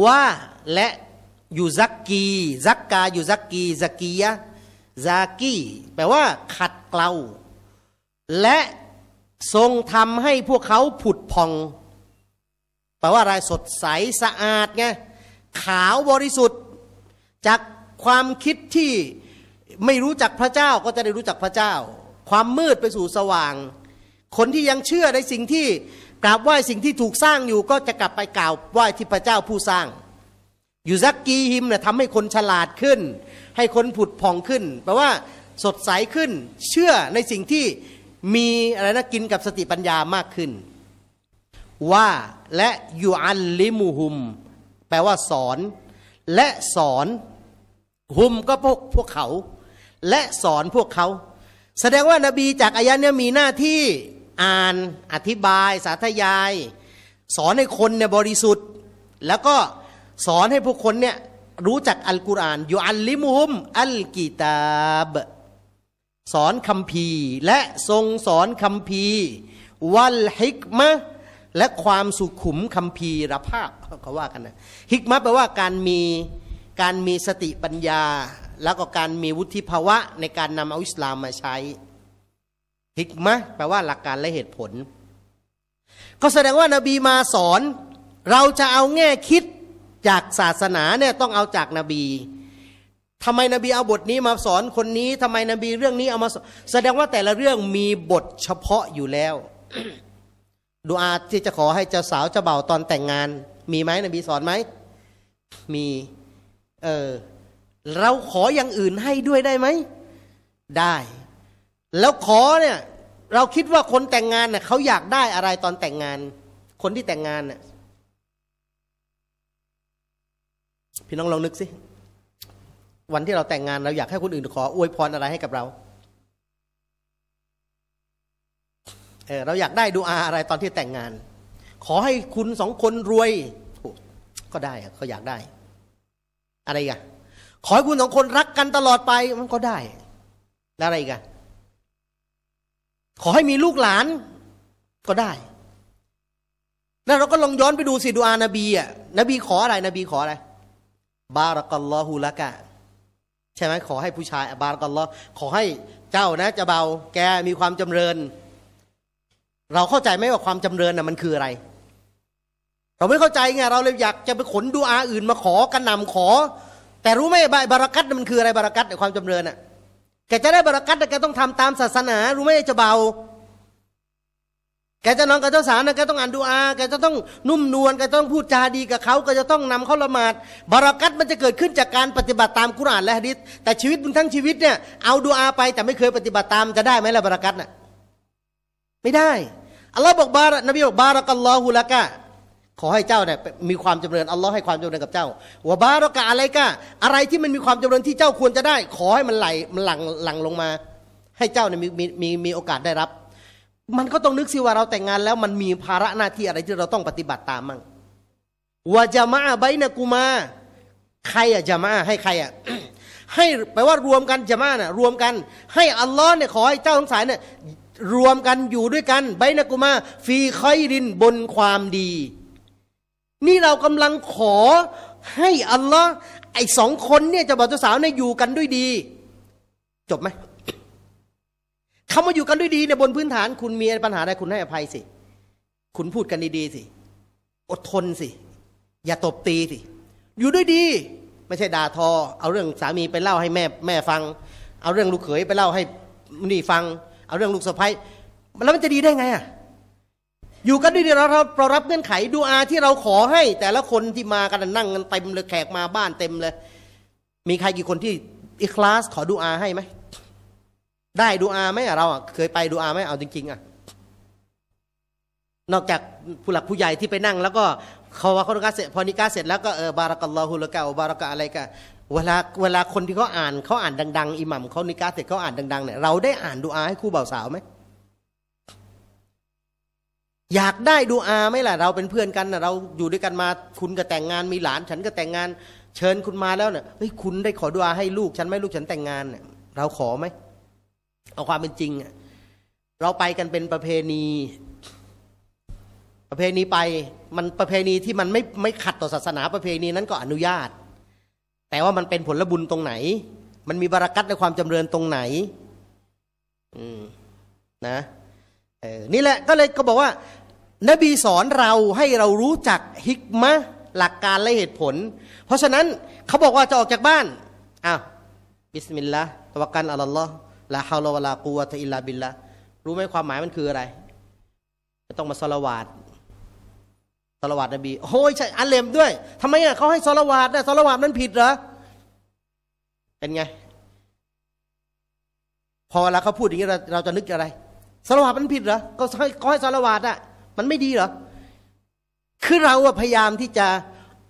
[SPEAKER 1] ว่าและอยู่ซักกีซักกาอยู่ซักกีซักกียะซากี้แปลว่า ขัดเกลาและทรงทำให้พวกเขาผุดพองแปลว่าอะไรสดใสสะอาดไงขาวบริสุทธิ์ จากความคิดที่ไม่รู้จักพระเจ้าก็จะได้รู้จักพระเจ้า ความมืดไปสู่สว่าง คนที่ยังเชื่อในสิ่งที่ กราบไหว้สิ่งที่ถูกสร้างอยู่ก็จะกลับไปกล่าวไหว้ ที่พระเจ้าผู้สร้างยูซักกีฮิมเนี่ยทำให้คนฉลาดขึ้น ให้คนผุดผ่องขึ้นแปลว่าสดใสขึ้น เชื่อในสิ่งที่มีอะไรนะกินกับสติปัญญามากขึ้น ว่า และยูอันลิมูฮุม แปลว่าสอน และสอนฮุมก็พวกพวกเขา และสอนพวกเขา แสดงว่านบีจากอายะเนี่ยมีหน้าที่อ่าน อธิบาย สาธยาย สอนให้คนเนี่ยบริสุทธิ์ แล้วก็สอนให้ผู้คนเนี่ยรู้จักอัลกุรอานอยู่อัลลิมุฮุมอัลกีตาบสอนคำพีและทรงสอนคำพีวัลฮิกมะและความสุขุมคำพีรภาพเขาว่ากันนะฮิกมะแปลว่าการมีการมีสติปัญญา แล้วก็การมีวุฒิภาวะ ในการนำเอาอิสลามมาใช้ ฮิกมะแปลว่าหลักการและเหตุผลก็แสดงว่านาบีมาสอน เราจะเอาแง่คิดจากศาสนาเนี่ยต้องเอาจากนบี ทำไมนบีเอาบทนี้มาสอนคนนี้ทำไมนบีเรื่องนี้เอามาสแสดงว่าแต่ละเรื่องมีบทเฉพาะอยู่แล้ว ดูอาที่จะขอให้เจ้าสาวเจ้าบ่าวตอนแต่งงาน มีไหมนบีสอนไหม มี เออ เราขออย่างอื่นให้ด้วยได้ไหม ได้ แล้วขอเนี่ยเราคิดว่าคนแต่งงานเน่ยเขาอยากได้อะไรตอนแต่งงาน คนที่แต่งงานเนี่ยพี่น้องลองนึกสิวันที่เราแต่งงานเราอยากให้คนอื่นขออวยพรอะไรให้กับเราเออเราอยากได้ดูอาอะไรตอนที่แต่งงาน ขอให้คุณสองคนรวย ก็ได้เขาอยากได้ อะไรกันขอให้คุณสองคนรักกันตลอดไปมันก็ได้แล้วอะไรกันขอให้มีลูกหลานก็ได้ แล้วเราก็ลองย้อนไปดูสิดูอานาบีอ่ะนบีขออะไรนบีขออะไรบารักัลลอฮูละกะ ใช่ไหมขอให้ผู้ชาย บารักัลลอขอให้เจ้านะ จะเบา แกมีความจำเริญ เราเข้าใจไหมว่าความจำเริญนะ่ะมันคืออะไร เราไม่เข้าใจไงเราเลยอยากจะไปขนดูอาอื่นมาขอกันนำขอ แต่รู้ไหมบบารักัตมันคืออะไรบารักัตในความจำเริญอ่ะแกจะได้บารักัต่แกต้องทำตามศาสนารู้ไหมจะเบาแกจะนอนกับเจ้าสาวนะแกต้องอ่านดูอาแกจะต้องนุ่มนวลแกต้องพูดจาดีกับเขาก็จะต้องนำเขาละหมาดบารักัตมันจะเกิดขึ้นจากการปฏิบัติตามกุรอานและฮะดิษแต่ชีวิตมึงทั้งชีวิตเนี่ยเอาดูอาไปแต่ไม่เคยปฏิบัติตามจะได้ไหมล่ะบารักัตน่ะไม่ได้อัลลอฮ์บอกบาระนบีบอกบารักัลลอฮุละกะ ขอให้เจ้าเนี่ย มีความจำเริญอัลลอฮ์ให้ความจำเริญกับเจ้าว่าบารักะอะไรกะอะไรที่มันมีความจำเริญที่เจ้าควรจะได้ ขอให้มันไหลมันหลังหลังลงมา ให้เจ้าเนี่ยมีมีมีโอกาสได้รับมันก็ต้องนึกสิว่าเราแต่งงานแล้ว มันมีภาระหน้าที่อะไรที่เราต้องปฏิบัติตามมั่งวาจามาใบนะกูมาใครอะจามาให้ใครอะให้แปลว่ารวมกันจามาน่ะรวมกัน ให้อัลลอฮ์เนี่ยขอให้เจ้าทั้งสายเนี่ยรวมกันอยู่ด้วยกันใบนะกูมาฟีคอยรินบนความดี นี่เรากำลังขอให้อัลลอฮ์ไอสองคนเนี่ยจะบอกเจ้าสาวเนี่ยอยู่กันด้วยดี จบไหมคขว่าอยู่กันด้วยดีเนี่ยบนพื้นฐาน คุณมีปัญหาอะไรคุณให้อภัยสิ คุณพูดกันดี ๆสิ อดทนสิ อย่าตบตีสิ อยู่ด้วยดีไม่ใช่ด่าทอ เอาเรื่องสามีไปเล่าให้แม่แม่ฟัง เอาเรื่องลูกเขยไปเล่าให้นี่ฟัง เอาเรื่องลูกสะใภ้แล้วมันจะดีได้ไงอ่ะอยู่กันด้วยดีเราเรารับเงื่อนไขดูอาที่เราขอให้ แต่ละคนที่มากันนั่งกันเต็มเลยแขกมาบ้านเต็มเลย มีใครกี่คนที่อิคลาสขอดูอาให้ไหมได้ดูอาไหมเราเคยไปดูอาไหมเอาจริง ๆ อ่ะ นอกจากผู้หลักผู้ใหญ่ที่ไปนั่งแล้วก็เขาว่าเขานิกาเสร็จพอนิกาเสร็จแล้วก็เออบารักัลลอฮุลกะอบารักะอะไรกะเวลาเวลาคนที่เขาอ่านเขาอ่านดังๆอิหมัมเขานิกาเสร็จเขาอ่านดังๆเนี่ยเราได้อ่านดูอาให้คู่บ่าวสาวไหมอยากได้ดูอาไหมล่ะเราเป็นเพื่อนกันเราอยู่ด้วยกันมาคุณก็แต่งงานมีหลานฉันก็แต่งงาน เชิญคุณมาแล้วเนี่ยยคุณได้ขอดูอาให้ลูกฉันไหมลูกฉันแต่งงานเนี่ยเราขอไหมเอาความเป็นจริงเราไปกันเป็นประเพณี ประเพณีไป มันประเพณีที่มันไม่ไม่ขัดต่อศาสนาประเพณีนั้นก็อนุญาต แต่ว่ามันเป็นผลบุญตรงไหน มันมีบรารักัตในความจำเริญตรงไหน อืมนะเออนี่แหละ ก็เลยก็บอกว่า นบีสอนเราให้เรารู้จักฮิกมะหลักการและเหตุผล เพราะฉะนั้นเขาบอกว่าจะออกจากบ้านอ้าวบิสมิลลาห์ตะวักันอัลลอฮ์ลาฮาลาวลากูวะตอิลลาบิลละรู้ไหมความหมายมันคืออะไรต้องมาสละวาดสละวาดนบีโอ้ยใช่อันเลมด้วยทำไมอ่ะเขาให้สละวาดนะสละวาดมันผิดเหรอเป็นไงพอเวลาเขาพูดอย่างนี้เราเราจะนึกอะไรสละวาดมันผิดเหรอก็ให้ก็ให้สละวาดอ่ะมันไม่ดีเหรอคือเราพยายามที่จะ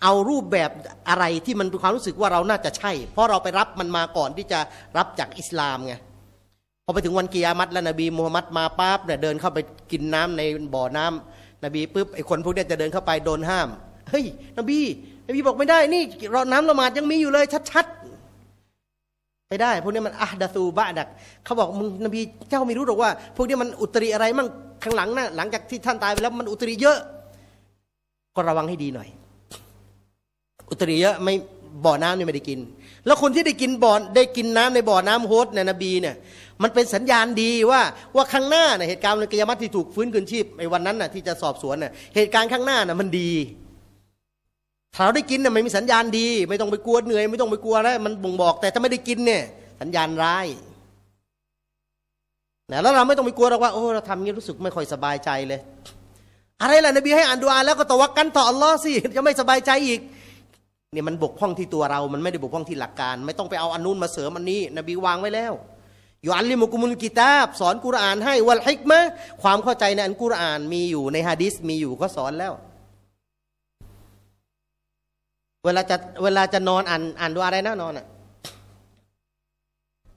[SPEAKER 1] เอารูปแบบอะไรที่มันเป็นความรู้สึกว่าเราน่าจะใช่ เพราะเราไปรับมันมาก่อนที่จะรับจากอิสลามไงพอไปถึงวันกิยามัตแล้วนบีมูฮัมมัดมาปั๊บเนี่ยเดินเข้าไปกินน้ำในบ่อน้ำ นบีปุ๊บไอคนพวกนี้จะเดินเข้าไปโดนห้าม เฮ้ย นบี นบีบอกไม่ได้นี่รอน้ำละหมาดยังมีอยู่เลย ชัดๆไปได้พวกนี้มันอะดะซูบะดักเขาบอกมึงนบีเจ้าไม่รู้หรอกว่าพวกนี้มันอุตริอะไรมั่งข้างหลังนะหลังจากที่ท่านตายไปแล้วมันอุตริเยอะก็ระวังให้ดีหน่อย อุตริเยอะไม่บ่อน้ำนี่ไม่ได้กินแล้วคนที่ได้กินบ่อได้กินน้ำในบ่อน้ำโฮสในนบีเนี่ยมันเป็นสัญญาณดีว่าว่าข้างหน้าเนี่ยเหตุการณ์ในกิยามัตที่ถูกฟื้นคืนชีพในวันนั้นน่ะที่จะสอบสวนน่ะเหตุการณ์ข้างหน้าน่ะมันดี ถ้าเราได้กินน่ะม่มีสัญญาณดี ไม่ต้องไปกลัวเหนื่อยไม่ต้องไปกลัวแล้วมันบ่งบอก แต่ถ้าไม่ได้กินเนี่ยสัญญาณร้ายนะแล้วเราไม่ต้องไปกลัวหรอกว่าโอ้เราทำงี้รู้สึกไม่ค่อยสบายใจเลยอะไรล่ะนบี ให้อ่านดูอาแล้วก็ตะวักกันต่ออัลลอฮ์สิจะไม่สบายใจอีกเนี่ยมันบกพร่องที่ตัวเรา มันไม่ได้บกพร่องที่หลักการ ไม่ต้องไปเอาอันนู้นมาเสริมอันนี้นบีวางไว้แล้ว อยู่อันลิมุกุมุลกิตาบสอนกุรอาน ให้วัลฮิกมะความเข้าใจในอันกุรอานมีอยู่ ในฮะดิษมีอยู่ก็สอนแล้ว เวลาจะเวลาจะนอนอ่านอ่านดูอะไรนะนอนอ่ะ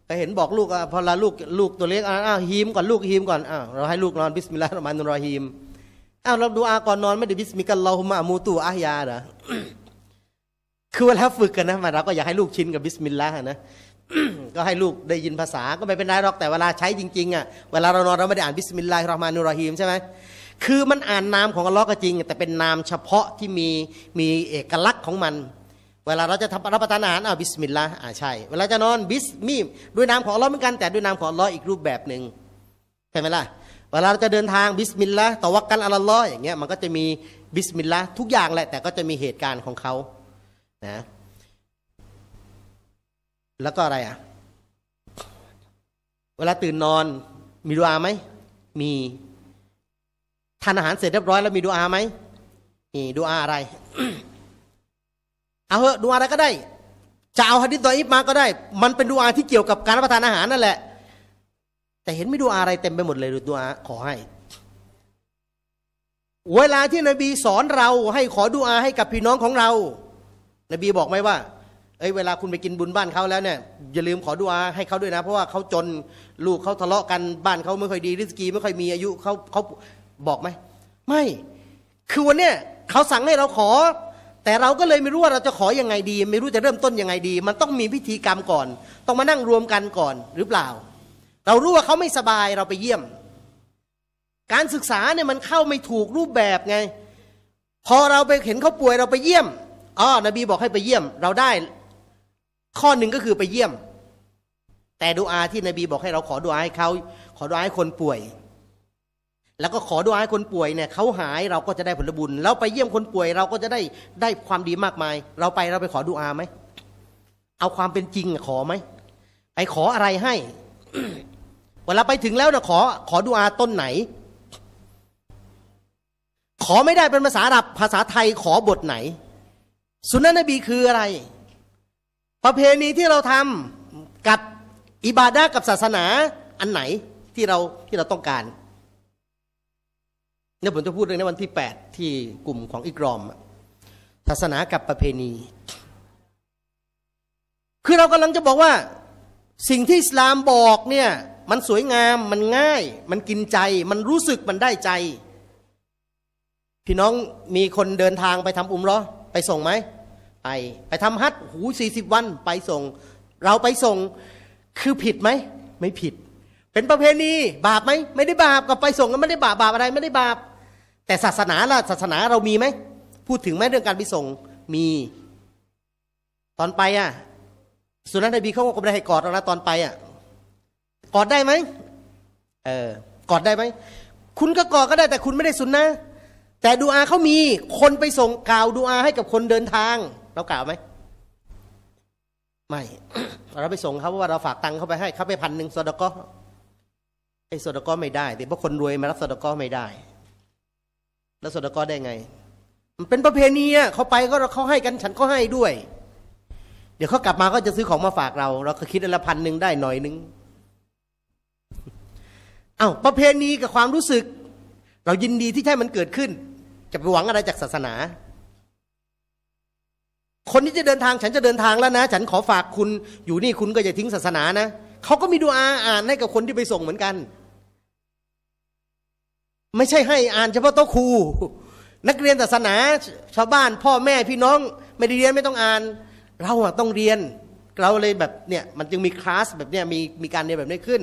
[SPEAKER 1] ไปเห็นบอกลูกพอละลูก ลูกตัวเล็กอ้าวฮีมก่อนลูกฮีมก่อนอ้าวเราให้ลูกนอนบิสมิลลาห์รอมานุรอฮีมอ้าวเราดูอาก่อนนอน ไม่ได้บิสมิกัลลาฮุมะมูตูอายาเหรอคือเวลาฝึกกันนะ มาเราก็อยากให้ลูกชินกับบิสมิลลาห์นะก็ให้ลูกได้ยินภาษาก็ไม่เป็นไรหรอกแต่เวลาใช้จริงๆอ่ะ เวลาเรานอนเราไม่ได้อ่านบิสมิลลาห์เรามานุรฮีมใช่ไหมคือมันอ่านนามของอัลลอฮ์ก็จริง แต่เป็นนามเฉพาะที่มีมีเอกลักษณ์ของมัน เวลาเราจะทำรับประทานอาหารอาบิสมิลลาห์อ่าใช่ เวลาจะนอนบิสมีด้วยนามของอัลลอฮ์เหมือนกันแต่ด้วยนามของอัลลอฮ์อีกรูปแบบหนึ่งใช่ไหมล่ะเวลาเราจะเดินทางบิสมิลลาห์ตะวักกันอัลลอฮ์อย่างเงี้ยมันก็จะมีบิสมิลลาห์ทุกอย่างแหละแต่ก็จะมีเหตุการณ์ของเขานะ แล้วก็อะไร อ่ะ เวลาตื่นนอน มีดูอาไหม มี ทานอาหารเสร็จเรียบร้อยแล้วมีดูอาไหมมีดูอาอะไรเอาเหอะดูอาอะไรก็ได้ จะเอาฮัดิษตออิบมาก็ได้ มันเป็นดูอาที่เกี่ยวกับการรับประทานอาหารนั่นแหละ แต่เห็นไม่ดูอาอะไรเต็มไปหมดเลยดูอา ขอให้ เวลาที่นบีสอนเราให้ขอดูอาให้กับพี่น้องของเรานบีบอกไหมว่าเอ้ยเวลาคุณไปกินบุญบ้านเขาแล้วเนี่ยอย่าลืมขอดุอาให้เขาด้วยนะ เพราะว่าเขาจนลูกเขาทะเลาะกันบ้านเขาไม่ค่อยดีริสกี ไม่ค่อยมีอายุเขาเขาบอกไหมไม่คือวันเนี้ยเขาสั่งให้เราขอ แต่เราก็เลยไม่รู้ว่าเราจะขอยังไงดี ไม่รู้จะเริ่มต้นยังไงดี มันต้องมีพิธีกรรมก่อน ต้องมานั่งรวมกันก่อนหรือเปล่า เรารู้ว่าเขาไม่สบายเราไปเยี่ยม การศึกษาเนี่ยมันเข้าไม่ถูกรูปแบบไงพอเราไปเห็นเขาป่วยเราไปเยี่ยมอ๋อนบีบอกให้ไปเยี่ยม เราได้ ข้อหนึ่งก็คือไปเยี่ยม แต่ดูอาที่นบีบอกให้เราขอดูอาให้เขา ขอดูอาให้คนป่วย แล้วก็ขอดูอาให้คนป่วยเนี่ยเขาหายเราก็จะได้ผลบุญ เราไปเยี่ยมคนป่วยเราก็จะได้ได้ความดีมากมาย เราไปเราไปขอดูอาไหม เอาความเป็นจริงขอไหม ไปขออะไรให้เวลาไปถึงแล้วนะขอ ขอดูอาต้นไหน ขอไม่ได้เป็นภาษาอับภาษาไทยขอบทไหนสุนนะนบีคืออะไร ประเพณีที่เราทำกับอิบาดะกับศาสนาอันไหนที่เราที่เราต้องการเนี่ยผมจะพูดเรื่องในวันที่ 8 ที่กลุ่มของอิกรอม ศาสนากับประเพณี คือเรากำลังจะบอกว่า สิ่งที่อิสลามบอกเนี่ยมันสวยงามมันง่าย มันกินใจมันรู้สึกมันได้ใจ พี่น้องมีคนเดินทางไปทำอุมรอไปส่งไหมไป ไปทำฮัทหูสี่สิบวันไปส่ง เราไปส่ง คือผิดไหม ไม่ผิด เป็นประเพณีบาปไหมไม่ได้บาปกับไปส่งก็ไม่ได้บาปบาปอะไร ไม่ได้บาป แต่ศาสนาล่ะศาสนาเรามีไหมพูดถึงไหมเรื่องการไปส่งมี ตอนไป อ่ะสุนัขนบีเขาก็ไม่ได้ให้กอดเรานะตอนไป อ่ะกอดได้ไหมเออกอดได้ไหมคุณก็กอดก็ได้แต่คุณไม่ได้สุนนะแต่ดูอาเขามีคนไปส่งกล่าวดูอาให้กับคนเดินทาง เรากล่าวไหมไม่เราไปส่งเขาว่าเราฝากตังค์เขาไปให้เขาไปพันหนึ่งสดก็ไอ้สดก็ไม่ได้แต่พวกคนรวยมารับสดก็ไม่ได้ แล้วสดก็ได้ไง มันเป็นประเพณีอ่ะเขาไปก็เขาให้กันฉันก็ให้ด้วย เดี๋ยวเขากลับมาก็จะซื้อของมาฝากเรา เราก็คิดละพันหนึ่งได้หน่อยนึงอ้าวประเพณีกับความรู้สึก เรายินดีที่ใช่มันเกิดขึ้นจะไปหวังอะไรจากศาสนา คนที่จะเดินทางฉันจะเดินทางแล้วนะฉันขอฝากคุณ อยู่นี่คุณก็อย่าทิ้งศาสนานะเขาก็มีดูอาอ่านให้กับคนที่ไปส่งเหมือนกัน ไม่ใช่ให้ อ่าน เฉพาะโต๊ะครู นักเรียนศาสนา ชาวบ้านพ่อแม่พี่น้อง ไม่ได้เรียนไม่ต้องอ่าน เราต้องเรียน เราเลยแบบเนี่ย มันจึงมีคลาสแบบเนี้ยมีมีการเรียนแบบนี้ขึ้น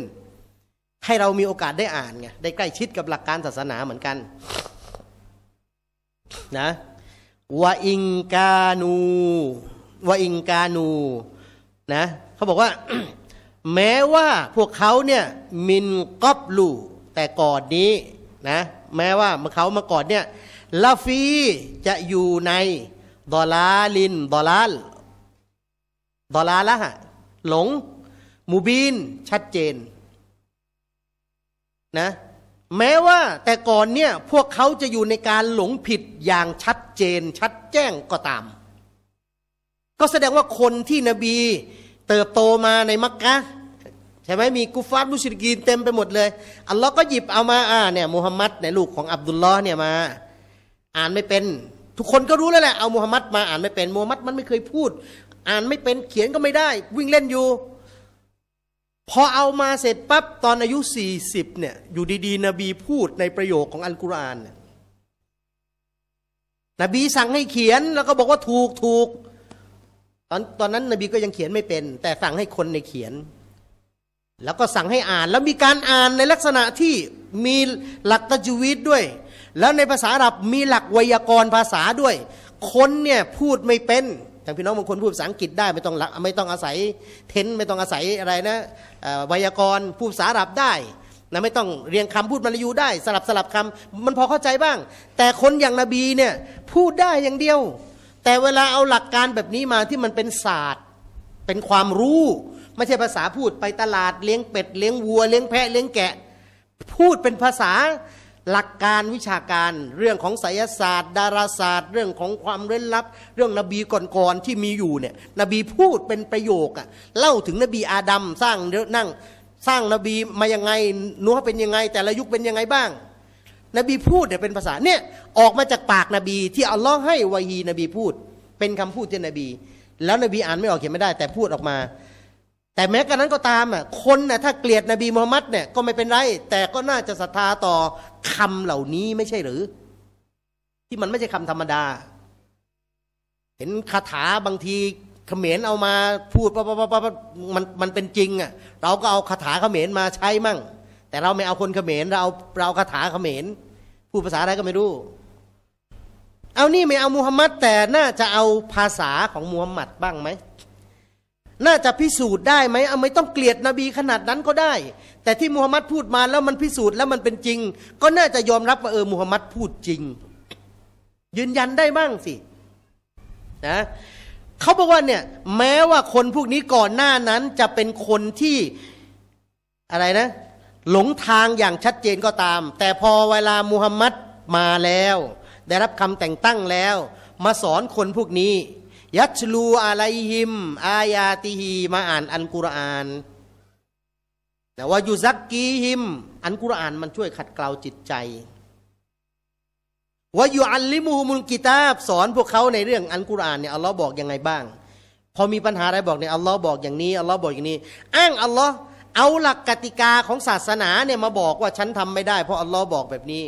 [SPEAKER 1] ให้เรามีโอกาสได้อ่านไงได้ใกล้ชิดกับหลักการศาสนาเหมือนกันนะวะอิงกานูวะอิงกานูนะเขาบอกว่า แม้ว่าพวกเขาเนี่ย มินกอบลูแต่ก่อนนี้ นะ แม้ว่าเขามาก่อนเนี่ยลาฟี จะอยู่ใน ดอลาลิน ดอลาลดอลาละฮะหลง มูบินชัดเจน นะแม้ว่าแต่ก่อนเนี่ยพวกเขาจะอยู่ในการหลงผิดอย่างชัดเจนชัดแจ้งก็ตาม ก็แสดงว่าคนที่นบีเติบโตมาในมักกะใช่ไหมมีกุฟาร์มุชิกีนเต็มไปหมดเลย อัลลอฮ์ก็หยิบเอามาอ่าเนี่ยมุฮัมมัดในลูกของอับดุลลอฮ์เนี่ยมาอ่านไม่เป็น ทุกคนก็รู้แล้วแหละเอามุฮัมมัดมา อ่านไม่เป็นมุฮัมมัดมันไม่เคยพูด อ่านไม่เป็นเขียนก็ไม่ได้วิ่งเล่นอยู่พอเอามาเสร็จปั๊บตอนอายุ40เนี่ยอยู่ดีๆ นบีพูดในประโยคของอัลกุรอานเนี่ยนบีสั่งให้เขียนแล้วก็บอกว่าถูกถูก ตอนตอนนั้นนบีก็ยังเขียนไม่เป็น แต่สั่งให้คนในเขียน แล้วก็สั่งให้อ่านแล้วมีการอ่านในลักษณะที่มีหลักตะจวิดด้วย แล้วในภาษาอับมีหลักไวยากรณ์ภาษาด้วย คนเนี่ยพูดไม่เป็นแตงพี่น้องบางคนพูดภาษาอังกฤษได้ไม่ต้องไม่ต้องอาศัยเทนไม่ต้องอาศัยอะไรนะไวยากรณ์พูดภาษาอรับได้นะไม่ต้องเรียงคำพูดมาลายูได้สลับสลับคำมันพอเข้าใจบ้าง แต่คนอย่างนบีเนี่ยพูดได้อย่างเดียว แต่เวลาเอาหลักการแบบนี้มาที่มันเป็นศาสตร์เป็นความรู้ไม่ใช่ภาษาพูดไปตลาดเลี้ยงเป็ดเลี้ยงวัว เลี้ยงแพะเลี้ยงแกะ พูดเป็นภาษาหลักการวิชาการเรื่องของไสยศาสตร์ ดาราศาสตร์ เรื่องของความเร้นลับ เรื่องนบีก่อนๆที่มีอยู่เนี่ย นบีพูดเป็นประโยคอะเล่าถึงนบีอาดัมสร้างนั่งสร้างนบีมายังไงนัวเป็นยังไงแต่ละยุคเป็นยังไงบ้าง นบีพูดเนี่ยเป็นภาษาเนี่ยออกมาจากปากนบีที่อัลลอฮ์ให้วะฮีนบีพูดเป็นคำพูดที่นบี แล้วนบีอ่านไม่ออกเขียนไม่ได้แต่พูดออกมาแต่แม้กระนั้นก็ตามอ่ะคนน่ะถ้าเกลียดนบีมูฮัมมัดเนี่ยก็ไม่เป็นไร แต่ก็น่าจะศรัทธาต่อคำเหล่านี้ไม่ใช่หรือ ที่มันไม่ใช่คำธรรมดา เห็นคาถาบางทีเขมรเอามาพูดปะ๊ะปะ๊ปะ๊มันมันเป็นจริง อ่ะ เราก็เอาคาถาเขมรมาใช้มั่ง แต่เราไม่เอาคนเขมรเราเอาเราคาถาเขมรพูดภาษาอะไรก็ไม่รู้ เอานี่ไม่เอามูฮัมหมัดแต่น่าจะเอาภาษาของมูฮัมหมัดบ้างไหมน่าจะพิสูจน์ได้ไหม เอาไม่ต้องเกลียดนบีขนาดนั้นก็ได้ แต่ที่มูฮัมหมัดพูดมาแล้วมันพิสูจน์แล้วมันเป็นจริง ก็น่าจะยอมรับว่าเออมูฮัมหมัดพูดจริง ยืนยันได้บ้างสิ นะเขาบอกว่าเนี่ย แม้ว่าคนพวกนี้ก่อนหน้านั้นจะเป็นคนที่อะไรนะ หลงทางอย่างชัดเจนก็ตาม แต่พอเวลามูฮัมหมัดมาแล้ว ได้รับคำแต่งตั้งแล้ว มาสอนคนพวกนี้ยัชลูอะไลฮิมอายาติฮีมาอ่าน อันกุรอานนะว่ายุซักกีฮิม อันกุรอานมันช่วยขัดเกลาจิตใจว่าอยู่อันลิมูมุลกิตาบสอนพวกเขาในเรื่องอันกุรอานเนี่ยอัลลอฮ์บอกยังไงบ้าง พอมีปัญหาอะไรบอกเนี่ยอัลลอฮ์บอกอย่างนี้ อัลลอฮ์บอกอย่างนี้ อ้าง อัลลอฮ์เอาหลักกติกาของศาสนาเนี่ยมาบอกว่าฉันทำไม่ได้เพราะอัลลอฮ์บอกแบบนี้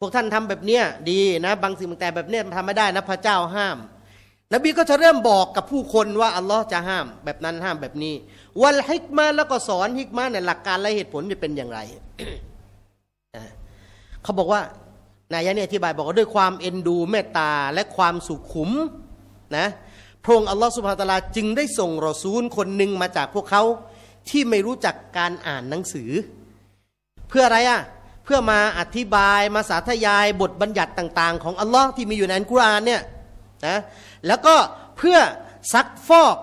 [SPEAKER 1] พวกท่านทำแบบเนี้ยดีนะบางสิ่งบางแต่แบบเนี้ยทำไม่ได้นะ พระเจ้าห้ามนบีก็จะเริ่มบอกกับผู้คนว่าอัลลอฮ์จะห้ามแบบนั้นห้ามแบบนี้ วันฮิกมาแล้วก็สอนฮิกมาในหลักการและเหตุผลจะเป็นอย่างไร เขาบอกว่า นายะเนี่ยอธิบายบอกว่าด้วยความเอ็นดูเมตตาและความสุขุม นะพระองค์อัลลอฮ์สุบฮานตะลาจึงได้ส่งรอซูลคนหนึ่งมาจากพวกเขาที่ไม่รู้จักการอ่านหนังสือ เพื่ออะไรอะ่ะ เพื่อมาอธิบายมาสาธยายบทบัญญัติต่างๆของอัลลอฮ์ที่มีอยู่ในอัลกุรอานเนี่ยนะแล้วก็เพื่อซักฟอก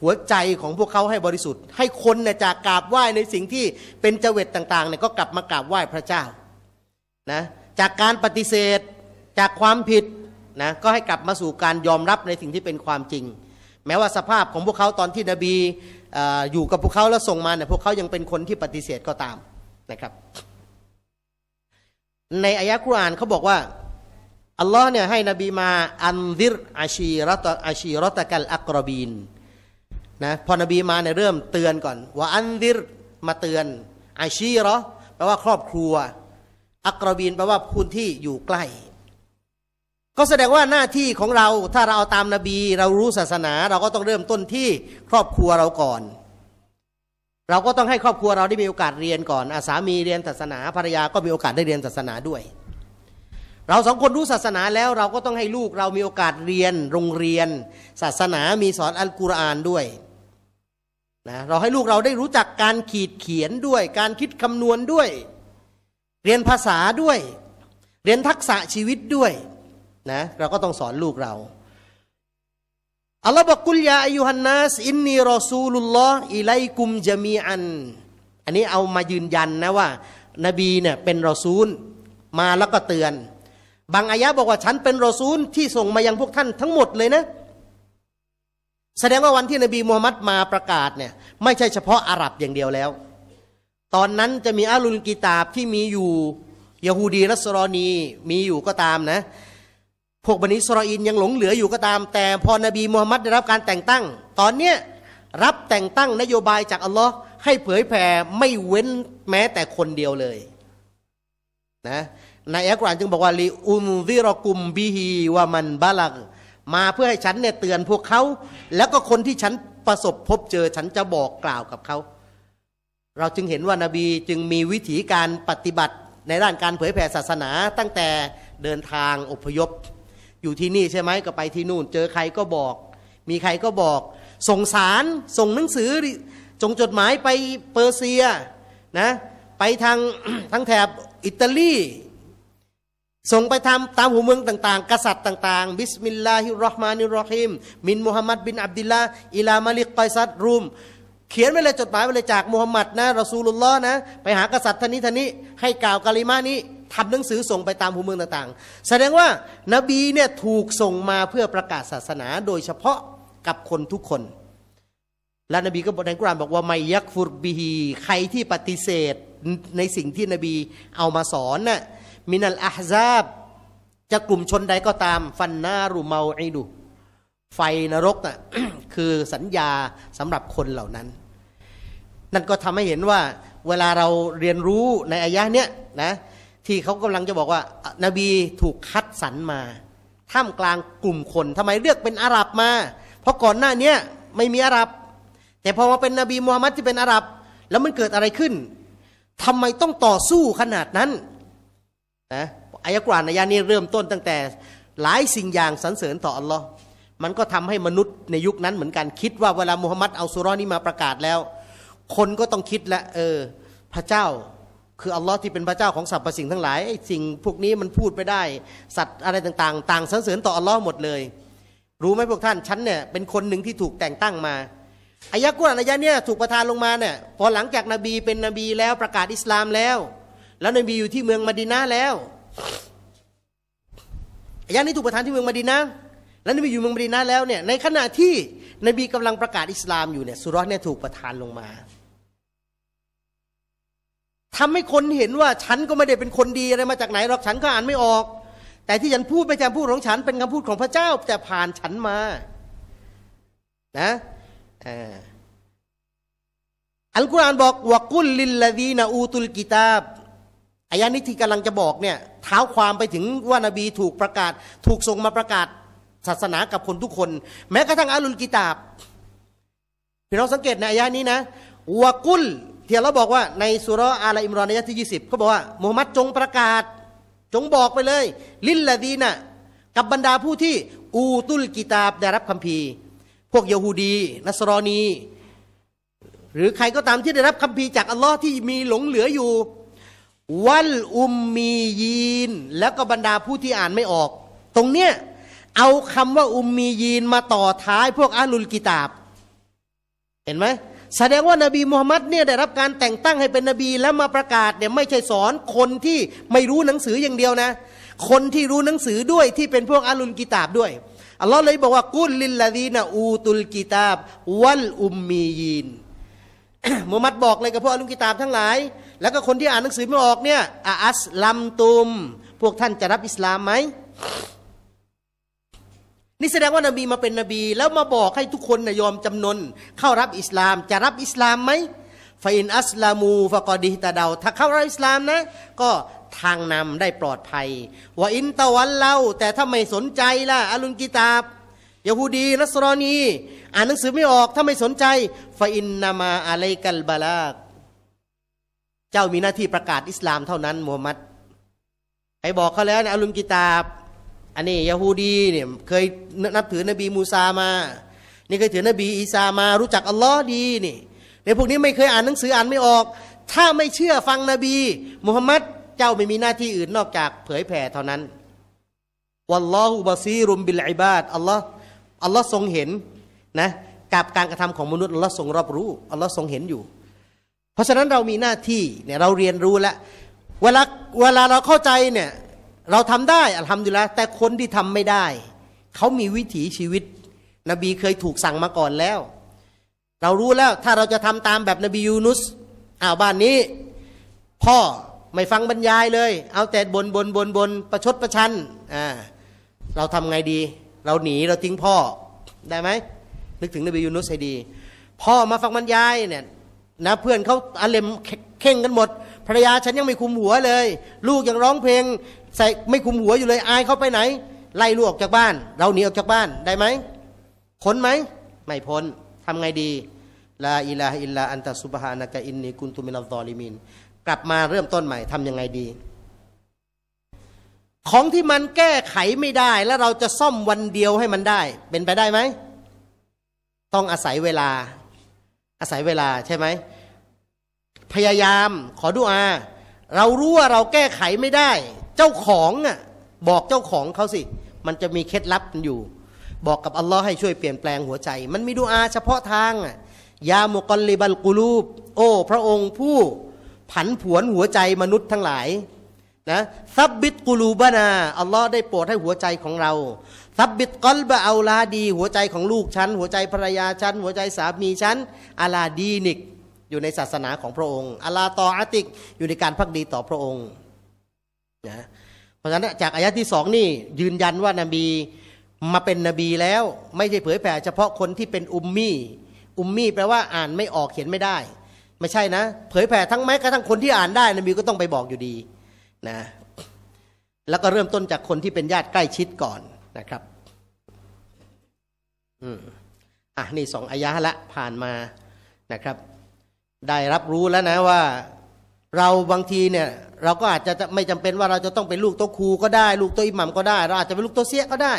[SPEAKER 1] หัวใจของพวกเขาให้บริสุทธิ์ ให้คนเนี่ยจากกราบไหว้ในสิ่งที่เป็นเจวิตต่างๆเนี่ยก็กลับมากราบไหว้พระเจ้านะจากการปฏิเสธจากความผิดนะก็ให้กลับมาสู่การยอมรับในสิ่งที่เป็นความจริง แม้ว่าสภาพของพวกเขาตอนที่นบีออยู่กับพวกเขาแล้วส่งมาเนี่ยพวกเขายังเป็นคนที่ปฏิเสธก็ตามนะครับ ในอายะคุรานเขาบอกว่าอัลลอฮ์เนี่ยให้นบีมาอันซิรอาชีรตอาชีรตะกัลอักรบีนนะพอนบีมาเนี่ยเริ่มเตือนก่อน ว่าอันซิรมาเตือนอาชีรอแปลว่าครอบครัวอักรบีนแปลว่าพื้นที่อยู่ใกล้ ก็แสดงว่าหน้าที่ของเราถ้าเราเอาตามนาบีเรารู้ศาสนา เราก็ต้องเริ่มต้นที่ครอบครัวเราก่อน เราก็ต้องให้ครอบครัวเราได้มีโอกาสเรียนก่อนอาสามีเรียนศาสนาภรรยาก็มีโอกาสได้เรียนศาสนาด้วยเราสองคนรู้ศาสนาแล้วเราก็ต้องให้ลูกเรามีโอกาสเรียน โรงเรียน ศาสนามีสอนอัลกุรอานด้วยนะเราให้ลูกเราได้รู้จักการขีดเขียนด้วย การคิดคำนวณด้วย เรียนภาษาด้วย เรียนทักษะชีวิตด้วยนะเราก็ต้องสอนลูกเราอัลลอฮ์บอกกุลยาอายุฮันนัสอินนีรอซูลุลลอฮ์อิไลกุมจามีอันอันนี้เอามายืนยันนะว่า นบีเนี่ยเป็นรอซูลมาแล้วก็เตือนบางอายะบอกว่าฉันเป็นรอซูลที่ส่งมายังพวกท่านทั้งหมดเลยนะ แสดงว่าวันที่นบีมูฮัมมัดมาประกาศเนี่ยไม่ใช่เฉพาะอาหรับอย่างเดียวแล้ว ตอนนั้นจะมีอาลุลกิตาบที่มีอยู่ยะฮูดีรัสรอนีมีอยู่ก็ตามนะพวกบันิสรออินยังหลงเหลืออยู่ก็ตามแต่พอนบีมูฮัมมัดได้รับการแต่งตั้ง ตอนเนี้ยรับแต่งตั้งนโยบายจากอัลลอฮ์ให้เผยแผ่ไม่เว้นแม้แต่คนเดียวเลย นะในอัลกุรอานจึงบอกว่าลีอุนซิรกุม บิฮีวามันบาลักมาเพื่อให้ฉันเนี่ยเตือนพวกเขา แล้วก็คนที่ฉันประสบพบเจอฉันจะบอกกล่าวกับเขา เราจึงเห็นว่านาบีจึงมีวิธีการปฏิบัติในด้านการเผยแผ่ศาสนา ตั้งแต่เดินทางอพยพ อยู่ที่นี่ใช่ไหมก็ไปที่นู่น เจอใครก็บอก มีใครก็บอก ส่งสารส่งหนังสือจงจดหมายไปเปอร์เซียนะไปทางทางแถบอิตาลีส่งไปทำตามหัวเมืองต่างๆกษัตริย์ต่างๆ บิสมิลลาฮิรราะห์มานิรรฮิมมินมุฮัมมัดบินอับดิลลาอิลามาลิกไกซัดรูม เขียนไว้เลยจดหมายไว้เลยจากมุฮัมมัดนะรอซูลุลลอฮ์นะ ไปหากษัตริย์ท่านนี้ท่านนี้ให้กล่าวกาลิมานี้ทำหนังสือส่งไปตามหัวเมืองต่างๆ แสดงว่า นบีเนี่ยถูกส่งมาเพื่อประกาศศาสนาโดยเฉพาะกับคนทุกคน และนบีก็บอกในกุรานบอกว่าไมยักฟุรบีฮีใครที่ปฏิเสธในสิ่งที่นบีเอามาสอนนะ่ะมินัลอาฮซาบจะกลุ่มชนใดก็ตาม ฟันนารูเมาอิดูไฟนรกนะ่ะคือสัญญาสำหรับคนเหล่านั้น นั่นก็ทำให้เห็นว่า เวลาเราเรียนรู้ในอายะเนี้ยนะที่เขากำลังจะบอกว่า นบีถูกคัดสรรมาท่ามกลางกลุ่มคนทำไมเลือกเป็นอาหรับมา เพราะก่อนหน้านี้ไม่มีอาหรับ แต่พอมาเป็นนบีมูฮัมมัดที่เป็นอาหรับ แล้วมันเกิดอะไรขึ้นทำไมต้องต่อสู้ขนาดนั้นนะอายะกรานอายนี้เริ่มต้นตั้งแต่ หลายสิ่งอย่างสรรเสริญต่ออัลลอฮ์มันก็ทำให้มนุษย์ในยุคนั้นเหมือนกัน คิดว่าเวลามุฮัมมัดเอาสุรอนี้มาประกาศแล้ว คนก็ต้องคิดละ เออ พระเจ้าคืออัลลอฮ์ที่เป็นพระเจ้าของสรรพสิ่งทั้งหลาย สิ่งพวกนี้มันพูดไปได้สัตว์อะไรต่างๆ ต่างสรรเสริญต่ออัลลอฮ์หมดเลย รู้ไหมพวกท่านฉันเนี่ยเป็นคนหนึ่งที่ถูกแต่งตั้งมาอายะกรานอายเนี่ยถูกประทานลงมาเนี่ยพอหลังจากนบีเป็นนบีแล้วประกาศอิสลามแล้วแล้วนบีอยู่ที่เมืองมาดินาแล้วอายะนี้ถูกประทานที่เมืองมาดินาแล้วนบีอยู่เมืองมาดินาแล้วเนี่ย ในขณะที่นบีกำลังประกาศอิสลามอยู่เนี่ยสุรษเนี่ยถูกประทานลงมา ทำให้คนเห็นว่าฉันก็ไม่ได้เป็นคนดีอะไรมาจากไหนหรอก ฉันก็อ่านไม่ออก แต่ที่ฉันพูดไปจากพูดของฉัน เป็นคำพูดของพระเจ้า แต่ผ่านฉันมา นะอัลกุรอานบอก ว่ากุลลิลลาดีนอูตุลกิตาบอายะนี้ที่กำลังจะบอกเนี่ยเท้าความไปถึงว่านบีถูกประกาศ ถูกส่งมาประกาศศาสนากับคนทุกคน แม้กระทั่งอาลุลกิตาบ พี่น้องสังเกตในอายะนี้นะวกุลเทียเราบอกว่าในสุรอาลอิมรอนอายะที่ยี่สิบเขาบอกว่ามูฮัมหมัดจงประกาศ จงบอกไปเลย ลิลละดีนะกับบรรดาผู้ที่อูตุลกิตาบได้รับคัมภีร์ พวกเยโฮดีนัสรอนีหรือใครก็ตามที่ได้รับคัมภีร์จากอัลลอฮ์ที่มีหลงเหลืออยู่วัลอุมมียีน แล้วก็บรรดาผู้ที่อ่านไม่ออก ตรงเนี้ยเอาคำว่าอุมมียีนมาต่อท้ายพวกอาลุลกิตาบ เห็นไหมแสดงว่านาบีมูฮัมมัดเนี่ยได้รับการแต่งตั้งให้เป็นนบีแล้วมาประกาศเนี่ยไม่ใช่สอนคนที่ไม่รู้หนังสืออย่างเดียวนะ คนที่รู้หนังสือด้วยที่เป็นพวกอาลุลกิตาบด้วยอัลลอฮ์เลยบอกว่ากุลลิลลาดีนอูตุลกิตาบ วัลอุมมียีนมูฮัมมัดบอกเลยกับพวกอลุมกิตาบทั้งหลาย แล้วก็คนที่อ่านหนังสือไม่ออกเนี่ยอัสลัมตุม พวกท่านจะรับอิสลามไหมนี่แสดงว่านบีมาเป็นนบี แล้วมาบอกให้ทุกคนนะยอมจำนน เข้ารับอิสลามจะรับอิสลามไหมฟอินอัสลามูฟะกอดีตาเดาถ้าเข้ารับอิสลามนะ ก็ทางนำได้ปลอดภัยว่าอินตะวันเล่าแต่ถ้าไม่สนใจล่ะอลุนกิตาบยฮูดีนัสรอนีอ่านหนังสือไม่ออก ถ้าไม่สนใจฟาอินนามาอะไลกัลบาลาก เจ้ามีหน้าที่ประกาศอิสลามเท่านั้นมูฮัมมัดไปบอกเขาแล้วในอัลุมกิตาบ อันนี้ยาฮูดีเนี่ยเคยนับถือนบีมูซามา นี่เคยถือนบี อีซามารู้จัก อัลลอฮ์ดีนี่ในพวกนี้ไม่เคยอ่านหนังสืออ่านไม่ออก ถ้าไม่เชื่อฟังนบีมูฮัมมัดเจ้าไม่มีหน้าที่อื่นนอกจากเผยแผ่เท่านั้นวัลลอฮุบะซีรุมบิลอิบาดอัลลอฮ์อัลลอฮ์ทรงเห็นนะกับการกระทำของมนุษย์อัลลอฮ์ทรงรับรู้อัลลอฮ์ทรงเห็นอยู่ เพราะฉะนั้นเรามีหน้าที่เนี่ยเราเรียนรู้แล้วเวลาเวลาเราเข้าใจเนี่ยเราทำได้อัลฮัมดุลิลละแต่คนที่ทำไม่ได้เขามีวิถีชีวิต นบีเคยถูกสั่งมาก่อนแล้ว เรารู้แล้วถ้าเราจะทำตามแบบนบียูนุสอ้าวบ้านนี้ พ่อไม่ฟังบรรยายเลย เอาแต่บนบนบนบนประชดประชันอ่าเราทำไงดีเราหนี เราทิ้งพ่อได้ไหมนึกถึงนบียูนุสให้ดี พ่อมาฟังบรรยายเนี่ยนะเพื่อนเขาอาเลมเข่งกันหมดภรรยาฉันยังไม่คุมหัวเลย ลูกยังร้องเพลง ใส่ไม่คุมหัวอยู่เลย อายเขาไปไหน ไล่ลูกออกจากบ้าน เราหนีออกจากบ้านได้ไหมพ้นไหมไม่พ้นทำไงดีลาอิลาอิลลาอันตะสุบฮานะกะอินนีกุนตุมินัลซอลิมินกลับมาเริ่มต้นใหม่ทํำยังไงดีของที่มันแก้ไขไม่ได้แล้วเราจะซ่อมวันเดียวให้มันได้ เป็นไปได้ไหม ต้องอาศัยเวลา อาศัยเวลาใช่ไหมพยายามขอดูอา เรารู้ว่าเราแก้ไขไม่ได้ เจ้าของอะบอกเจ้าของเขาสิ มันจะมีเคล็ดลับอยู่ บอกกับอัลลอฮ์ให้ช่วยเปลี่ยนแปลงหัวใจ มันมีดูอาเฉพาะทางอะยาโมกลลิบัลกูลูบโอ้พระองค์ผู้ผันผวนหัวใจมนุษย์ทั้งหลายนะซับบิดกุลูบานา อัลลอฮ์ได้โปรดให้หัวใจของเรา ซับบิดกอลบะเอาลาดี หัวใจของลูกฉันหัวใจภรรยาฉันหัวใจสามีฉันอาลาดีนิกอยู่ในศาสนาของพระองค์อาลาตออาติกอยู่ในการพักดีต่อพระองค์นะเพราะฉะนั้นจากอายะที่สองนี่ ยืนยันว่านาบีมาเป็นนบีแล้ว ไม่ใช่เผยแผ่เฉพาะคนที่เป็นอุมมี่อุมมี่ แปลว่าอ่านไม่ออกเขียนไม่ได้ ไม่ใช่นะเผยแผ่ทั้งแม้กระทั่งคนที่อ่านได้ นบีก็ต้องไปบอกอยู่ดีนะแล้วก็เริ่มต้นจากคนที่เป็นญาติใกล้ชิดก่อนนะครับอืมอ่ะนี่สองอายะละผ่านมานะครับ ได้รับรู้แล้วนะว่า เราบางทีเนี่ย เราก็อาจจะไม่จำเป็นว่าเราจะต้องเป็นลูกโตครูก็ได้ลูกโตอิหมัมก็ได้เราอาจจะเป็นลูกโตเสียก็ได้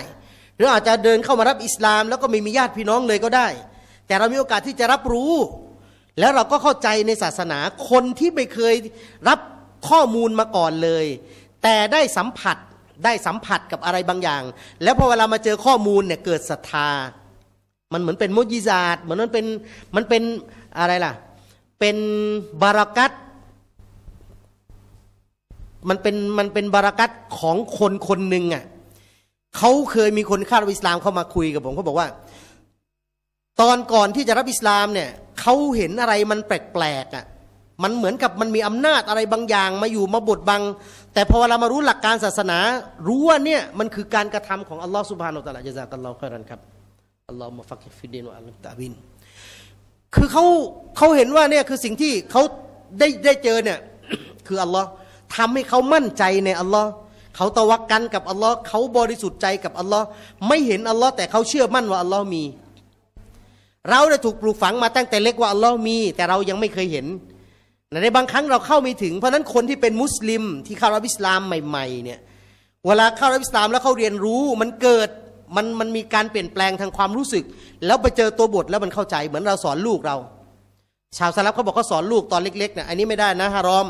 [SPEAKER 1] หรืออาจจะเดินเข้ามารับอิสลาม แล้วก็ไม่มีญาติพี่น้องเลยก็ได้ แต่เรามีโอกาสที่จะรับรู้ แล้วเราก็เข้าใจในศาสนาคนที่ไม่เคยรับข้อมูลมาก่อนเลย แต่ได้สัมผัสได้สัมผัสกับอะไรบางอย่าง แล้วพอเวลามาเจอข้อมูลเนี่ยเกิดศรัทธา มันเหมือนเป็นมุจิศาสตร์เหมือนมันเป็นมันเป็นอะไรล่ะ เป็นบารากัตมันเป็นมันเป็นบารากัตของคนคนหนึ่งอะ่ะเขาเคยมีคนข้ารับอิสลามเข้ามาคุยกับผมเขาบอกว่า ตอนก่อนที่จะรับอิสลามเนี่ย เขาเห็นอะไรมันแปลกๆอะ่ะมันเหมือนกับมันมีอำนาจอะไรบางอย่างมาอยู่มาบดบัง แต่พอเรามารู้หลักการศาสนา รู้ว่าเนี่ย มันคือการกระทำของอัลลอฮ์สุบฮานุตะลาจะจากันเราค่อยรันครับอัลลอฮ์มาฟักฟิดีนอัลลตาวิน คือเขาเขาเห็นว่าเนี่ยคือสิ่งที่เขาได้ได้เจอเนี่ย คืออัลลอฮ์ทำให้เขามั่นใจในอัลลอฮ์เขาตะวักกันกับอัลลอฮ์เขาบริสุทธิ์ใจกับอัลลอฮ์ไม่เห็นอัลลอฮ์แต่เขาเชื่อมั่นว่าอัลลอฮ์มี เราได้ถูกปลูกฝังมาตั้งแต่เล็กว่าอัลลอฮ์มี แต่เรายังไม่เคยเห็นในบางครั้งเราเข้าไม่ถึง เพราะนั้นคนที่เป็นมุสลิมที่เข้ารับอิสลามใหม่ ๆ เนี่ย เวลาเข้ารับอิสลามแล้วเขาเรียนรู้ มันเกิดมันมันมีการเปลี่ยนแปลงทางความรู้สึก แล้วไปเจอตัวบทแล้วมันเข้าใจเหมือนเราสอนลูกเราชาวสลับเขาบอกเขาสอนลูก ตอนเล็กๆเนี่ยอันนี้ไม่ได้นะ ฮารอม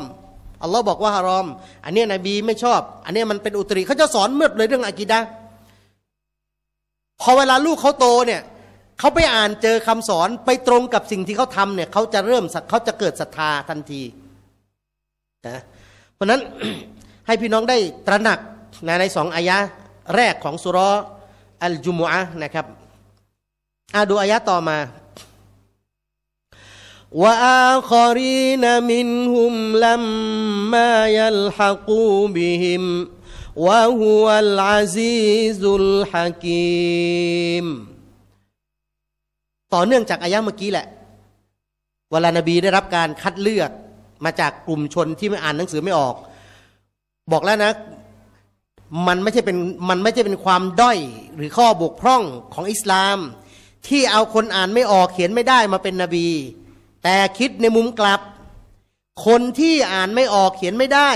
[SPEAKER 1] อัลลอฮ์บอกว่าฮารอม อันนี้นบีไม่ชอบ อันนี้มันเป็นอุตริเขาจะสอนเมือเลยเรื่องอะกิดะพอเวลาลูกเขาโตเนี่ยเขาไปอ่านเจอคำสอนไปตรงกับสิ่งที่เขาทำเนี่ย เขาจะเริ่ม เขาจะเกิดศรัทธาทันทีนะเพราะนั้นให้พี่น้องได้ตระหนักนในสองอายะแรกของสุรอัลจุมอะนะครับอาดูอายะต่อมาว่าคอรีนมินหุมลัมม
[SPEAKER 2] ายัลฮะกูบิหิมวะฮุวัลอาซีซุ
[SPEAKER 1] ลฮะกีมต่อเนื่องจากอายะเมื่อกี้แหละเวลานบีได้รับการคัดเลือก มาจากกลุ่มชนที่ไม่อ่านหนังสือไม่ออก บอกแล้วนะ มันไม่ใช่เป็นมันไม่ใช่เป็นความด้อยหรือข้อบกพร่องของอิสลาม ที่เอาคนอ่านไม่ออกเขียนไม่ได้มาเป็นนบี แต่คิดในมุมกลับ คนที่อ่านไม่ออกเขียนไม่ได้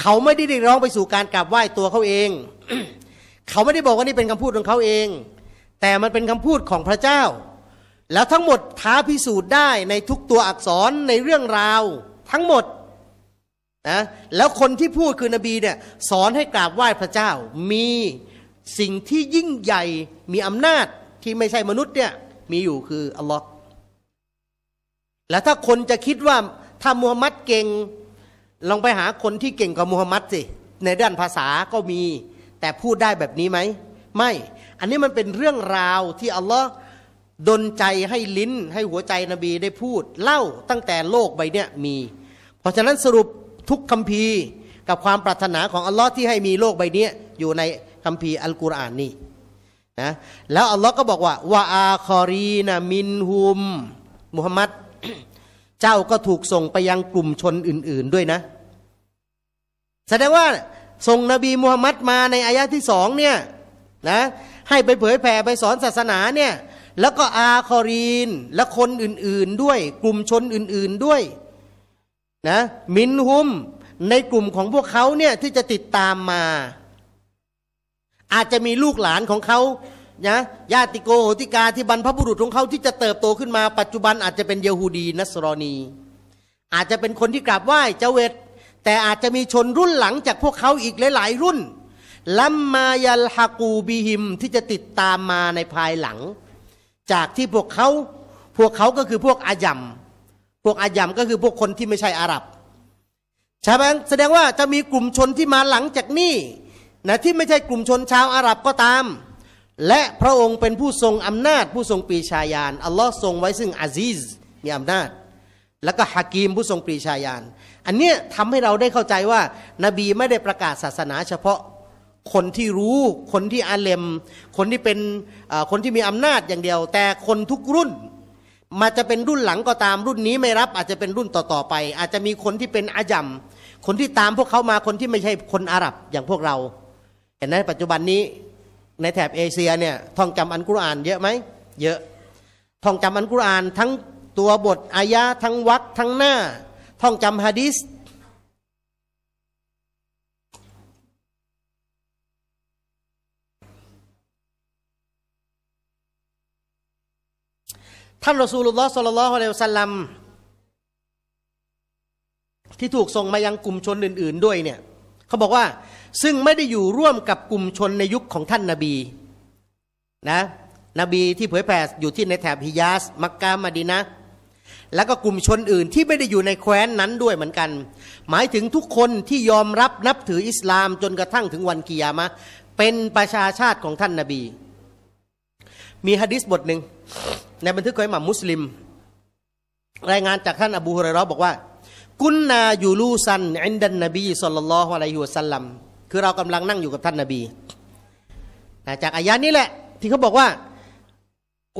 [SPEAKER 1] เขาไม่ได้เรียกร้องไปสู่การกราบไหว้ตัวเขาเอง เขาไม่ได้บอกว่านี่เป็นคำพูดของเขาเองแต่มันเป็นคำพูดของพระเจ้า แล้วทั้งหมดท้าพิสูจน์ได้ในทุกตัวอักษรในเรื่องราวทั้งหมดนะแล้วคนที่พูดคือนบีเนี่ยสอนให้กราบไหว้พระเจ้า มีสิ่งที่ยิ่งใหญ่มีอำนาจที่ไม่ใช่มนุษย์เนี่ยมีอยู่คืออัลลอฮ์แล้วถ้าคนจะคิดว่าถ้ามูฮัมหมัดเก่ง ลองไปหาคนที่เก่งกว่ามูฮัมหมัดสิในด้านภาษาก็มี แต่พูดได้แบบนี้ไหมไม่อันนี้มันเป็นเรื่องราวที่อัลลอฮ์ดนใจให้ลิ้นให้หัวใจนบีได้พูด เล่าตั้งแต่โลกใบเนี้ยมี เพราะฉะนั้นสรุปทุกคัมภีร์กับความปรารถนาของอัลลอฮ์ที่ให้มีโลกใบเนี้ย อยู่ในคัมภีร์อัลกุรอานนี่นะแล้วอัลลอฮ์ก็บอกว่าวาอาคอรีนามินฮุมมุฮัมมัด เจ้าก็ถูกส่งไปยังกลุ่มชนอื่นๆด้วยนะ แสดงว่าส่งนบีมุฮัมมัดมาในอายะที่สองเนี่ยนะให้ไปเผยแผ่ไปสอนศาสนาเนี่ย แล้วก็อาคอรีนและคนอื่น ๆด้วย กลุ่มชนอื่น ๆด้วย นะ มินฮุมในกลุ่มของพวกเขาเนี่ยที่จะติดตามมา อาจจะมีลูกหลานของเขานะญาติโกโหติกาที่บรรพบุรุษของเขาที่จะเติบโตขึ้นมาปัจจุบันอาจจะเป็นเยโฮูดีนัสรอนีอาจจะเป็นคนที่กราบไหว้เจเวตแต่อาจจะมีชนรุ่นหลังจากพวกเขาอีกหลาย ๆ รุ่นลัมมายัลฮากูบิหิมที่จะติดตามมาในภายหลัง จากที่พวกเขาพวกเขาก็คือพวกอายัมพวกอายัมก็คือพวกคนที่ไม่ใช่อาหรับใช่ไหมแสดงว่าจะมีกลุ่มชนที่มาหลังจากนี้นะที่ไม่ใช่กลุ่มชนชาวอาหรับก็ตาม และพระองค์เป็นผู้ทรงอำนาจผู้ทรงปีชายานอัลลอฮ์ทรงไว้ซึ่งอาซิสมีอำนาจ แล้วก็ฮากีมผู้ทรงปีชายานอันเนี้ยทำให้เราได้เข้าใจว่านาบีไม่ได้ประกาศศาสนาเฉพาะคนที่รู้ คนที่อาเลมคนที่เป็นคนที่มีอำนาจอย่างเดียว แต่คนทุกรุ่น มาจะเป็นรุ่นหลังก็ตามรุ่นนี้ไม่รับ อาจจะเป็นรุ่นต่อๆไป อาจจะมีคนที่เป็นอาจำ คนที่ตามพวกเขามาคนที่ไม่ใช่คนอาหรับอย่างพวกเรา เห็นไหมปัจจุบันนี้ในแถบเอเชียเนี่ยท่องจำอันกุรอานเยอะไหม เยอะท่องจำอันกุรอานทั้งตัวบทอายะทั้งวักทั้งหน้าท่องจำฮะดิษท่านรอซูลุลลอฮ์สุลลัลอฮุอะลัยฮิวสัลลัมที่ถูกส่งมายังกลุ่มชนอื่น ๆด้วยเนี่ยเขาบอกว่าซึ่งไม่ได้อยู่ร่วมกับกลุ่มชนในยุคของท่านนาบีนะนบีที่เผยแผ่อยู่ที่ในแถบฮิยาสมักกะมาดีนะแล้วก็กลุ่มชนอื่นที่ไม่ได้อยู่ในแคว้นนั้นด้วยเหมือนกัน หมายถึงทุกคนที่ยอมรับนับถืออิสลามจนกระทั่งถึงวันกิยามะเป็นประชาชาติของท่านนาบีมีฮะดิษบทหนึ่งในบันทึกของอิหม่ามมุสลิม รายงานจากท่านอบูฮุเรย์บอกว่า กุนนายูลูซันอินดันนบีสุลลัลลอฮุอะลัยฮิวะสัลลัมคือเรากำลังนั่งอยู่กับท่านนบี จากอายะนี้แหละ ที่เขาบอกว่า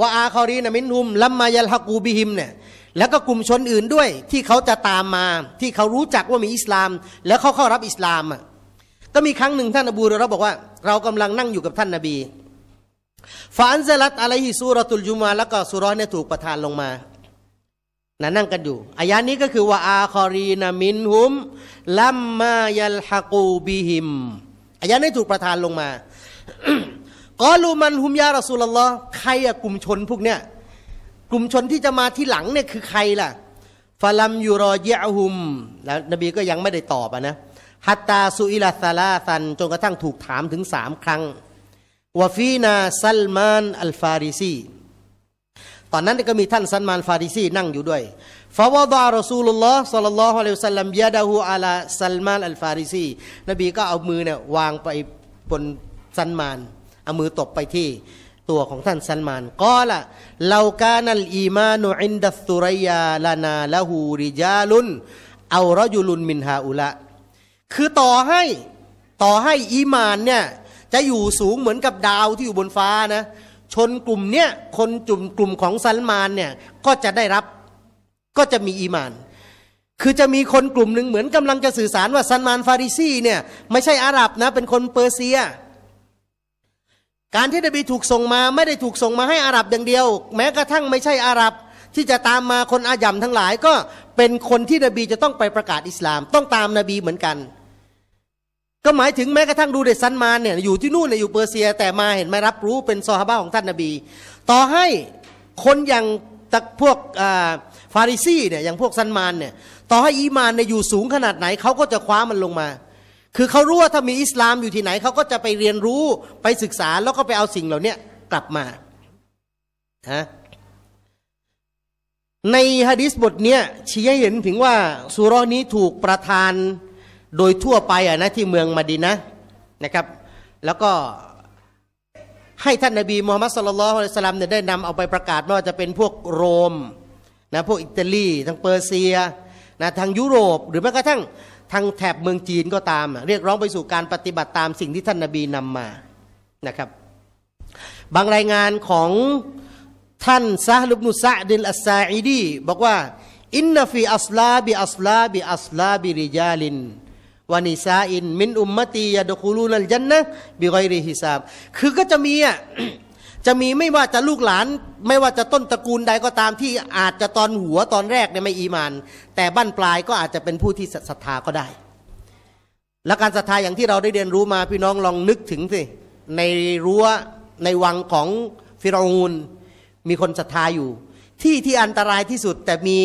[SPEAKER 1] วาอาคอรีนมินฮุมลัมมายัลฮักูบิฮิมเนี่ยแล้วก็กลุ่มชนอื่นด้วยที่เขาจะตามมาที่เขารู้จักว่ามีอิสลาม แล้วเขาเข้ารับอิสลามอ่ะก็มีครั้งหนึ่งท่านอบูเราบอกว่าเรากำลังนั่งอยู่กับท่านนบีฟานเซลัตอะไรฮิซูรตุลยุมาแล้วก็สุรอเนี่ยถูกประทานลงมานนั่งกันอยู่ อายานี้ก็คือว่าอาคอรีนามินหุม ลัมมายัลฮะกูบิหิม อายานี้ถูกประทานลงมากอลูมันหุมยารอสูลลอใครอะกลุ่มชนพวกเนี้ยกลุ่มชนที่จะมาที่หลังเนี่ยคือใครล่ะฟาลัม ยูรอเยะฮุม แล้วนบีก็ยังไม่ได้ตอบอะนะ ฮัตตาซุอิลาซาลาซัน จนกระทั่งถูกถามถึงสามครั้งวฟีนาซัลมานอัลฟาริซีตอนนั้นก็มีท่านซัลมานฟาริซีนั่งอยู่ด้วยฟาวดารอซูลุลลอฮ์สัลลัลลอฮุอะลัยฮิสัลลัมยาดาหูอัลาซัลมานอัลฟาริซีนบีก็เอามือเนี่ย วางไปบนซัลมาน เอามือตบไปที่ ตัวของท่านซัลมานกอละเลากานัลอีมานุอินดัสตุรยาลานาละหูริจาลุนเอารยุลุนมินฮาอุละคือต่อให้ต่อให้อีมานเนี่ยจะอยู่สูงเหมือนกับดาวที่อยู่บนฟ้านะ ชนกลุ่มเนี้ยคนจุ่มกลุ่มของซัลมานเนี่ยก็จะได้รับก็จะมีอีมาน คือจะมีคนกลุ่มหนึ่งเหมือนกำลังจะสื่อสารว่าซัลมานฟาริซีเนี่ยไม่ใช่อาหรับนะ เป็นคนเปอร์เซีย การที่นบีถูกส่งมา ไม่ได้ถูกส่งมาให้อาหรับอย่างเดียว แม้กระทั่งไม่ใช่อาหรับ ที่จะตามมาคนอาหยัมทั้งหลายก็เป็นคนที่นบีจะต้องไปประกาศอิสลาม ต้องตามนาบีเหมือนกันก็หมายถึงแม้กระทั่งดูเดซันมานเนี่ยอยู่ที่นู่นเนี่ยอยู่เปอร์เซียแต่มาเห็นไมรับรู้เป็นซอฮาบะของท่านนาบี ต่อให้คนอย่างตพวกฟาริซีเนี่ยอย่างพวกซันมานเนี่ยต่อให้อีมานเนี่ยอยู่สูงขนาดไหน เขาก็จะคว้ามันลงมา คือเขารู้ว่าถ้ามีอิสลามอยู่ที่ไหน เขาก็จะไปเรียนรู้ไปศึกษาแล้วก็ไปเอาสิ่งเหล่านี้กลับมาฮะในฮะดิษบทเนี้ยชี้ให้เห็นถึงว่าสุรนี้ถูกประทานโดยทั่วไปอ่ะนะที่เมืองมาดีนะนะครับแล้วก็ให้ท่านนาบีมูฮัมมัดสุลลัลฮุสลามเนี่ยได้นำเอาไปประกาศไม่ว่าจะเป็นพวกโรมนะพวกอิตาลี ทางเปอร์เซียนะทางยุโรป หรือแม้กระทั่งทางแถบเมืองจีนก็ตาม เรียกร้องไปสู่การปฏิบัติตามสิ่งที่ท่านนาบีนำมานะครับบางรายงานของท่านซาลุบนุซาดินอัสซาอิดีบอกว่า อินนฟีอัสลาบิอัสลาบิอัสลาบิริยาลินวานิซาอินมินอุมมตียาดคูลูนัลยันนะบิไกรีฮิซาบคือก็จะมีอ่ะจะมีไม่ว่าจะลูกหลาน ไม่ว่าจะต้นตระกูลใดก็ตามที่อาจจะตอนหัวตอนแรกเนี่ยไม่อีมาน แต่บั้นปลายก็อาจจะเป็นผู้ที่ศรัทธาก็ได้ และการศรัทธาอย่างที่เราได้เรียนรู้มาพี่น้องลองนึกถึงสิในรั้วในวังของฟิรอูนมีคนศรัทธาอยู่ ที่ที่อันตรายที่สุดแต่มี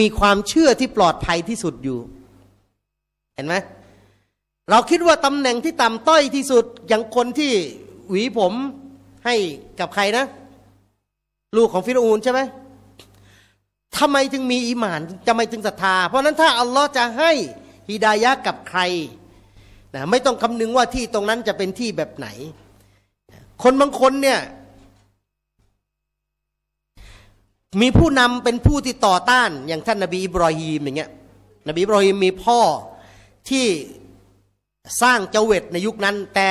[SPEAKER 1] มีความเชื่อที่ปลอดภัยที่สุดอยู่เห็นไหมเราคิดว่าตำแหน่งที่ต่ำต้อยที่สุดอย่างคนที่หวีผมให้กับใครนะ ลูกของฟิรูนใช่ไหมทำไมจึงมีอิหมานทำไมจึงศรัทธา เพราะนั้นถ้าอัลลอฮ์จะให้ฮิดายะกับใครนะไม่ต้องคำนึงว่าที่ตรงนั้นจะเป็นที่แบบไหน คนบางคนเนี่ย มีผู้นำเป็นผู้ที่ต่อต้าน อย่างท่านนาบีอิบรอฮีมอย่างเงี้ยนบีอิบรอฮีมมีพ่อที่สร้างเจเวตในยุคนั้น แต่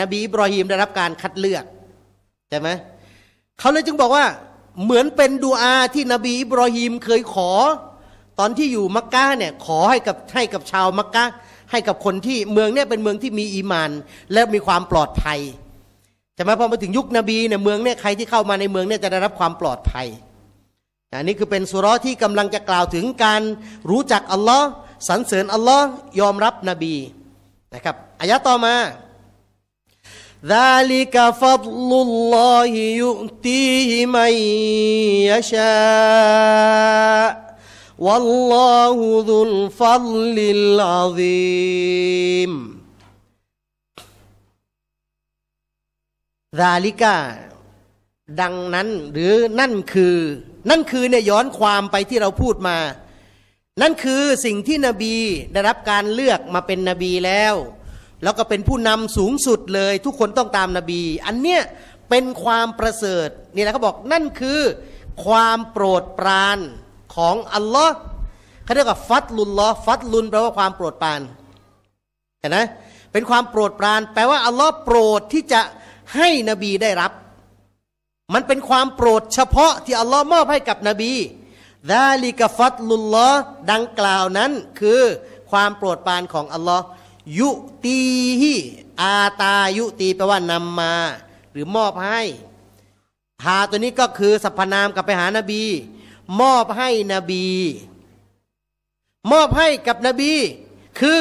[SPEAKER 1] นบีอิบรอฮิมได้รับการคัดเลือกใช่ไหมเขาเลยจึงบอกว่าเหมือนเป็นดูอาที่นบีอิบรอฮิมเคยขอ ตอนที่อยู่มักกะเนี่ยขอให้กับให้กับชาวมักกะให้กับคนที่เมืองเนี่ยเป็นเมืองที่มีอีมานและมีความปลอดภัยใช่ไหมพอมาถึงยุคนบีเนี่ยเมืองเนี่ยใครที่เข้ามาในเมืองเนี่ยจะได้รับความปลอดภัยอันนี้คือเป็นสุรที่กำลังจะกล่าวถึงการรู้จักอัลลอฮ์สรรเสริญอัลลอฮ์ยอมรับนบี นะครับอายะต่อมาดาลิกาฟัดลุลลอฮิยุตีฮิมัยยะ
[SPEAKER 2] ชา والله ذو الفضل
[SPEAKER 1] العظيم ذلك ดังนั้นหรือนั่นคือ นั่นคือเนี่ยย้อนความไปที่เราพูดมานั่นคือสิ่งที่นบีได้รับการเลือกมาเป็นนบีแล้ว แล้วก็เป็นผู้นำสูงสุดเลย ทุกคนต้องตามนบี อันเนี้ยเป็นความประเสริฐนี่นะเขาบอกนั่นคือความโปรดปรานของอัลลอฮ์เขาเรียกว่าฟัดลุนลอฟัดลุนแปลว่าความโปรดปรานเห็นไหมเป็นความโปรดปราน แปลว่าอัลลอฮ์โปรดที่จะให้นบีได้รับ มันเป็นความโปรดเฉพาะที่อัลลอฮ์มอบให้กับนบีดาลิกฟัตลุลลอดังกล่าวนั้นคือความโปรดปรานของอัลลอฮ์ยุตีฮีอาตายุตีแปลว่านำมา หรือมอบให้ฮาตัวนี้ก็คือ สรรพนามกับไปหานบี มอบให้นบี มอบให้กับนบี คือ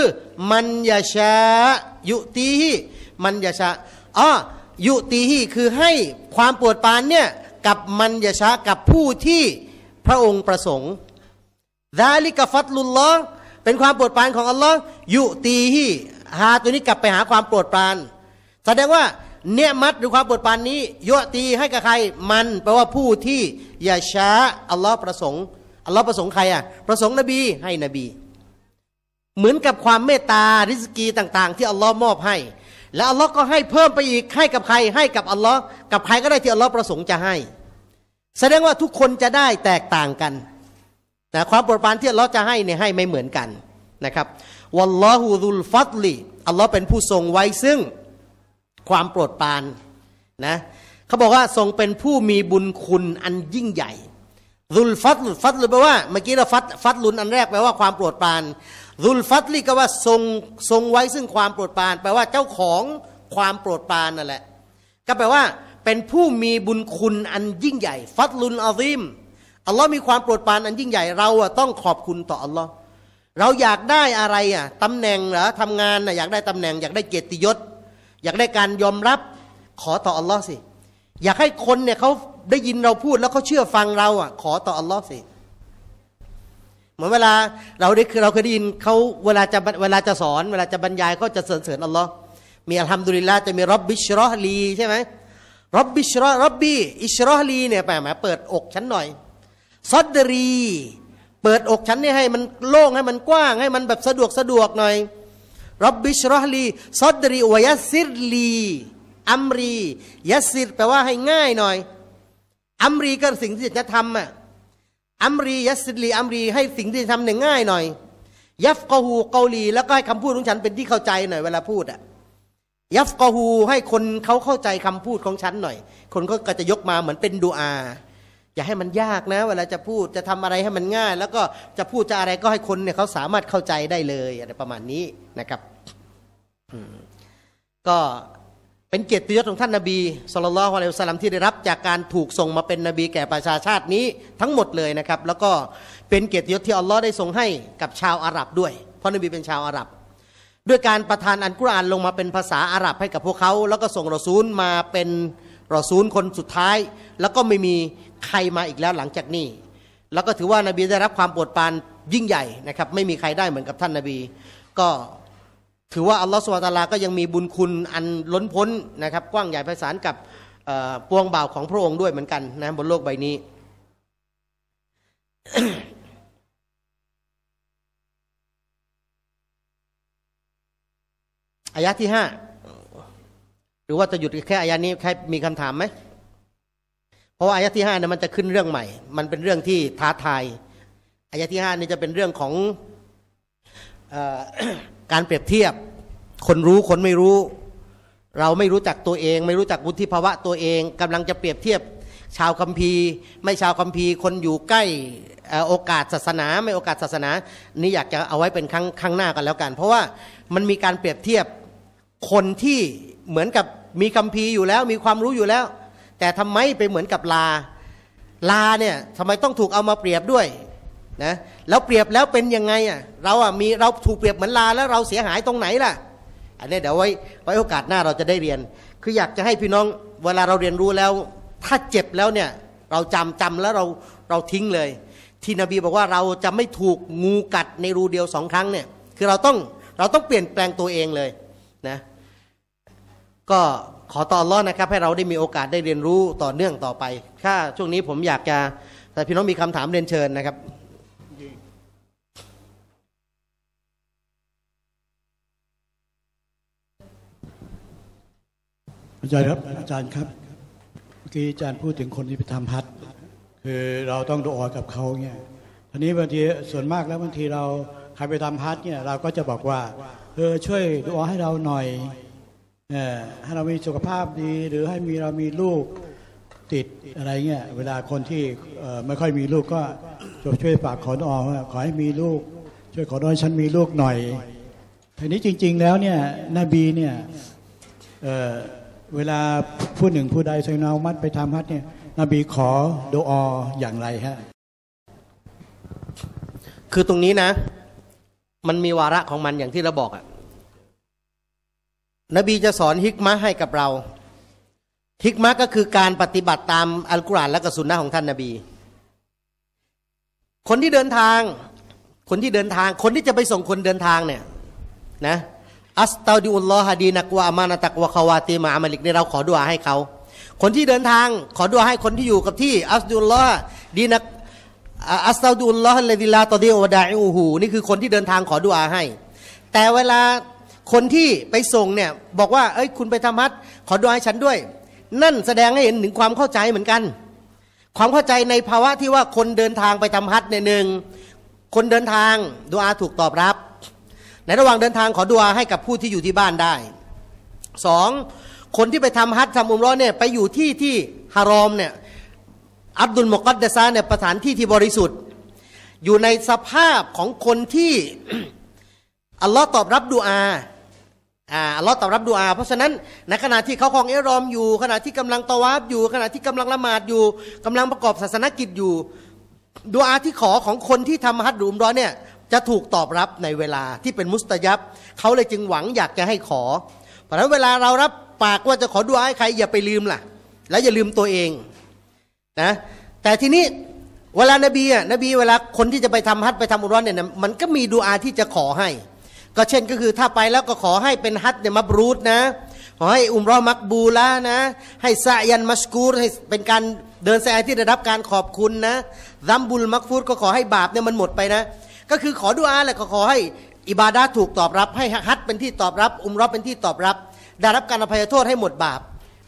[SPEAKER 1] มันยาชายุตีฮีมันยาชาอ้อยุตีฮีคือให้ความโปรดปรานเนี่ยกับมันยาชากับผู้ที่พระองค์ประสงค์ดาลิกฟัตลุลลอเป็นความโปรดปรานของอัลลอฮ์ยุตีฮีหาตัวนี้กลับไปหาความโปรดปรานแสดงว่าเนียมัดหรือความโปรดปรานนี้ยุตีให้กับใครมันแปลว่าผู้ที่อย่าช้าอัลลอฮ์ประสงค์อัลลอฮ์ประสงค์ใครอ่ะประสงค์นบีให้นบี เหมือนกับความเมตตาริสกีต่างๆที่อัลลอฮ์มอบให้ และอัลลอฮ์ก็ให้เพิ่มไปอีกให้กับใครให้กับอัลลอฮ์กับใครก็ได้ที่อัลลอฮ์ประสงค์จะให้แสดงว่าทุกคนจะได้แตกต่างกันนะความโปรดปรานที่เราจะให้เนี่ยให้ไม่เหมือนกันนะครับวัลลอฮุดุลฟัตลีอัลลอฮ์เป็นผู้ทรงไว้ซึ่งความโปรดปรานนะเขาบอกว่าทรงเป็นผู้มีบุญคุณอันยิ่งใหญ่รุลฟัตลุฟัตลุแปลว่าเมื่อกี้เราฟัตฟัตลุนอันแรกแปลว่าความโปรดปรานรุลฟัตลีก็ว่าทรงทรงไว้ซึ่งความโปรดปราน แปลว่าเจ้าของความโปรดปรานนั่นแหละก็แปลว่าเป็นผู้มีบุญคุณอันยิ่งใหญ่ฟัดลุนอาซิมอัลลอฮ์มีความโปรดปรานอันยิ่งใหญ่เราอะต้องขอบคุณต่ออัลลอฮ์เราอยากได้อะไรอ่ะตำแหน่งเหรอทำงาน่ะอยากได้ตำแหน่งอยากได้เกียรติยศ อยากได้การยอมรับขอต่ออัลลอฮ์สิ อยากให้คนเนี่ยเขาได้ยินเราพูดแล้วเขาเชื่อฟังเราอ่ะขอต่ออัลลอฮ์สิ เหมือนเวลาเราได้คือเราเคยได้ยินเขาเวลาจะเวลาจะสอนเวลาจะบรรยายเขาจะเสริญเสริญอัลลอฮ์มีอัลฮัมดุลิลลาห์จะมีรับบิชรอลีใช่ไหมรับบิชรอรับบีอิชรอลีเนี่ยแปลหมายเปิดอกฉันหน่อยซัดดรีเปิดอกฉันนี่ให้มันโล่งให้มันกว้างให้มันแบบสะดวกสะดวกหน่อยรับบิชรอลีซัดดรีวยัซิรลีอัมรียาซิรแปลว่าให้ง่ายหน่อยอัมรีก็สิ่งที่จะทำอ่ะอัมรียาซิรลีอัมรีให้สิ่งที่จะทำเนี่ยง่ายหน่อยยัฟกอฮูเกาลีแล้วก็ให้คำพูดของฉันเป็นที่เข้าใจหน่อยเวลาพูดอ่ะยัฟกอฮูให้คนเขาเข้าใจคำพูดของฉันหน่อย คนก็จะยกมาเหมือนเป็นดูอา อย่าให้มันยากนะ เวลาจะพูดจะทำอะไรให้มันง่าย แล้วก็จะพูดจะอะไรก็ให้คนเนี่ยเขาสามารถเข้าใจได้เลยอะไรประมาณนี้นะครับก็เป็นเกียรติยศของท่านนาบีสุลต่านอะลัยฮุสลัมที่ได้รับจากการถูกส่งมาเป็นนบีแก่ประชาชาตินี้ทั้งหมดเลยนะครับ แล้วก็เป็นเกียรติยศที่อัลลอฮ์ได้ส่งให้กับชาวอาหรับด้วย เพราะนบีเป็นชาวอาหรับด้วยการประทานอันกุรอานลงมาเป็นภาษาอาหรับให้กับพวกเขา แล้วก็ส่งรอซูลมาเป็นรอซูลคนสุดท้าย แล้วก็ไม่มีใครมาอีกแล้วหลังจากนี้แล้วก็ถือว่านบีได้รับความโปรดปรานยิ่งใหญ่นะครับไม่มีใครได้เหมือนกับท่านนาบี ก็ถือว่าอัลลอฮฺสุบตาลาก็ยังมีบุญคุณอันล้นพ้นนะครับ กว้างใหญ่ไพศาลกับปวงบ่าวของพระองค์ด้วยเหมือนกันนะบนโลกใบนี้อายะที่ห้าหรือว่าจะหยุดแค่อายะนี้ใครมีคำถามไหมเพราะว่าอายะที่ห้าเนี่ยมันจะขึ้นเรื่องใหม่ มันเป็นเรื่องที่ท้าทายอายะที่ห้านี่จะเป็นเรื่องของอการเปรียบเทียบ คนรู้คนไม่รู้ เราไม่รู้จักตัวเอง ไม่รู้จักวุฒิภาวะตัวเอง กำลังจะเปรียบเทียบ ชาวคัมภีร์ไม่ชาวคัมภีร์คนอยู่ใกล้โอกาสศาสนา ไม่โอกาสศาสนา นี่อยากจะเอาไว้เป็นครั้ง้งหน้ากันแล้วกัน เพราะว่ามันมีการเปรียบเทียบคนที่เหมือนกับมีคัมภีร์อยู่แล้ว มีความรู้อยู่แล้ว แต่ทำไมไปเหมือนกับลา ลาเนี่ยทำไมต้องถูกเอามาเปรียบด้วยนะแล้วเปรียบแล้วเป็นยังไงอ่ะเราอ่ะมีเราถูกเปรียบเหมือนลา แล้วเราเสียหายตรงไหนล่ะอันนี้เดี๋ยวไว้ไว้โอกาสหน้าเราจะได้เรียน คืออยากจะให้พี่น้องเวลาเราเรียนรู้แล้ว ถ้าเจ็บแล้วเนี่ยเราจำจำแล้วเราเราทิ้งเลยที่นบีบอกว่าเราจะไม่ถูกงูกัดในรูเดียวสองครั้งเนี่ยคือเราต้องเราต้องเปลี่ยนแปลงตัวเองเลยก็ขอตอนล้อนะครับให้เราได้มีโอกาสได้เรียนรู้ต่อเนื่องต่อไปถ้าช่วงนี้ผมอยากจะแต่พี่น้องมีคำถามเรียนเชิญนะครับ
[SPEAKER 3] อาจารย์ครับอาจารย์ครับเมื่อกี้อาจารย์พูดถึงคนที่ไปทำพัดคือเราต้องดูออกับเขาเนี่ยทีนี้บางทีส่วนมากแล้วบางทีเราใครไปทำพัดเนี่ยเราก็จะบอกว่าเออช่วยดูออให้เราหน่อยให้เรามีสุขภาพดี หรือให้มีเรามีลูกติดอะไรเงี้ยเวลาคนที่ไม่ค่อยมีลูกก็ช่วยฝากขอดอว่าขอให้มีลูก ช่วยขอดอฉันมีลูกหน่อยทีนี้จริงๆแล้วเนี่ยนบีเนี่ยเเวลาผู้หนึ่งผู้ใดสซนามัดไปทำฮัทเนี่ยนบีขอดูออย่างไรฮะ คือตรงนี้นะมันมีวาระ
[SPEAKER 1] ของมันอย่างที่เราบอกอะนบีจะสอนฮิกมะให้กับเรา ฮิกมะก็คือการปฏิบัติตาม อัลกุรอานและกสุนนะของท่านนบี คนที่เดินทาง คนที่เดินทาง คนที่จะไปส่งคนเดินทางเนี่ยนะอัสตาดิอุลลอฮะดีนักวะามานะตักวะคาวาตีมาอามาลิกเนี่ยเราขอดุอาให้เขา คนที่เดินทางขอดุอาให้คนที่อยู่กับที่ อัสดุลลอฮ์ดีนักอัสตาดุลลอฮ์เลดิลาตอดีอวดาอูหูนี่คือคนที่เดินทางขอดุอาให้ แต่เวลาคนที่ไปส่งเนี่ยบอกว่าเอ้ยคุณไปทำฮัดขอดูให้ฉันด้วย นั่นแสดงให้เห็นถึงความเข้าใจเหมือนกัน ความเข้าใจในภาวะที่ว่าคนเดินทางไปทำฮัดในหนึ่งคนเดินทางดูอาถูกตอบรับ ในระหว่างเดินทางขอดูอาให้กับผู้ที่อยู่ที่บ้านได้สองคนที่ไปทำพฮัดทำอุมร้อนเนี่ยไปอยู่ที่ที่ฮารอมเนี่ยอับดุลมกัดเดซาเนี่ยประสานที่ที่บริสุทธิ์ อยู่ในสภาพของคนที่ อัลลอฮ์ตอบรับดูอาอัลลอฮ์ตอบรับดูอา เพราะฉะนั้นในขณะที่เขาคลองเอรอมอยู่ขณะที่กำลังตวาบอยู่ ขณะที่กำลังละหมาดอยู่ กำลังประกอบศาสนกิจอยู่ดูอาที่ขอของคนที่ทำฮัตรูมร้อนเนี่ยจะถูกตอบรับในเวลาที่เป็นมุสตยับเขาเลยจึงหวังอยากจะให้ขอ เพราะฉะนั้นเวลาเรารับปากว่าจะขอดูอาให้ใครอย่าไปลืมล่ะแล้วอย่าลืมตัวเองนะแต่ทีนี้เวลานบีอ่ะนบีเวลาคนที่จะไปทำฮัตไปทำอุรอนเนี่ยมันก็มีดูอาที่จะขอให้ก็เช่นก็คือถ้าไปแล้วก็ขอให้เป็นฮัตเนี่ยมับรูดนะขอให้อุมรอมักบูละนะ ให้สายันมัสกูรให้เป็นการเดินสายที่ได้รับการขอบคุณนะซัมบุลมักฟูดก็ขอให้บาปเนี่ยมันหมดไปนะ ก็คือขอดุอาแหละก็ขอให้อิบาดาถูกตอบรับ ให้ฮัตเป็นที่ตอบรับ อุมรอเป็นที่ตอบรับได้รับการอภัยโทษให้หมดบาป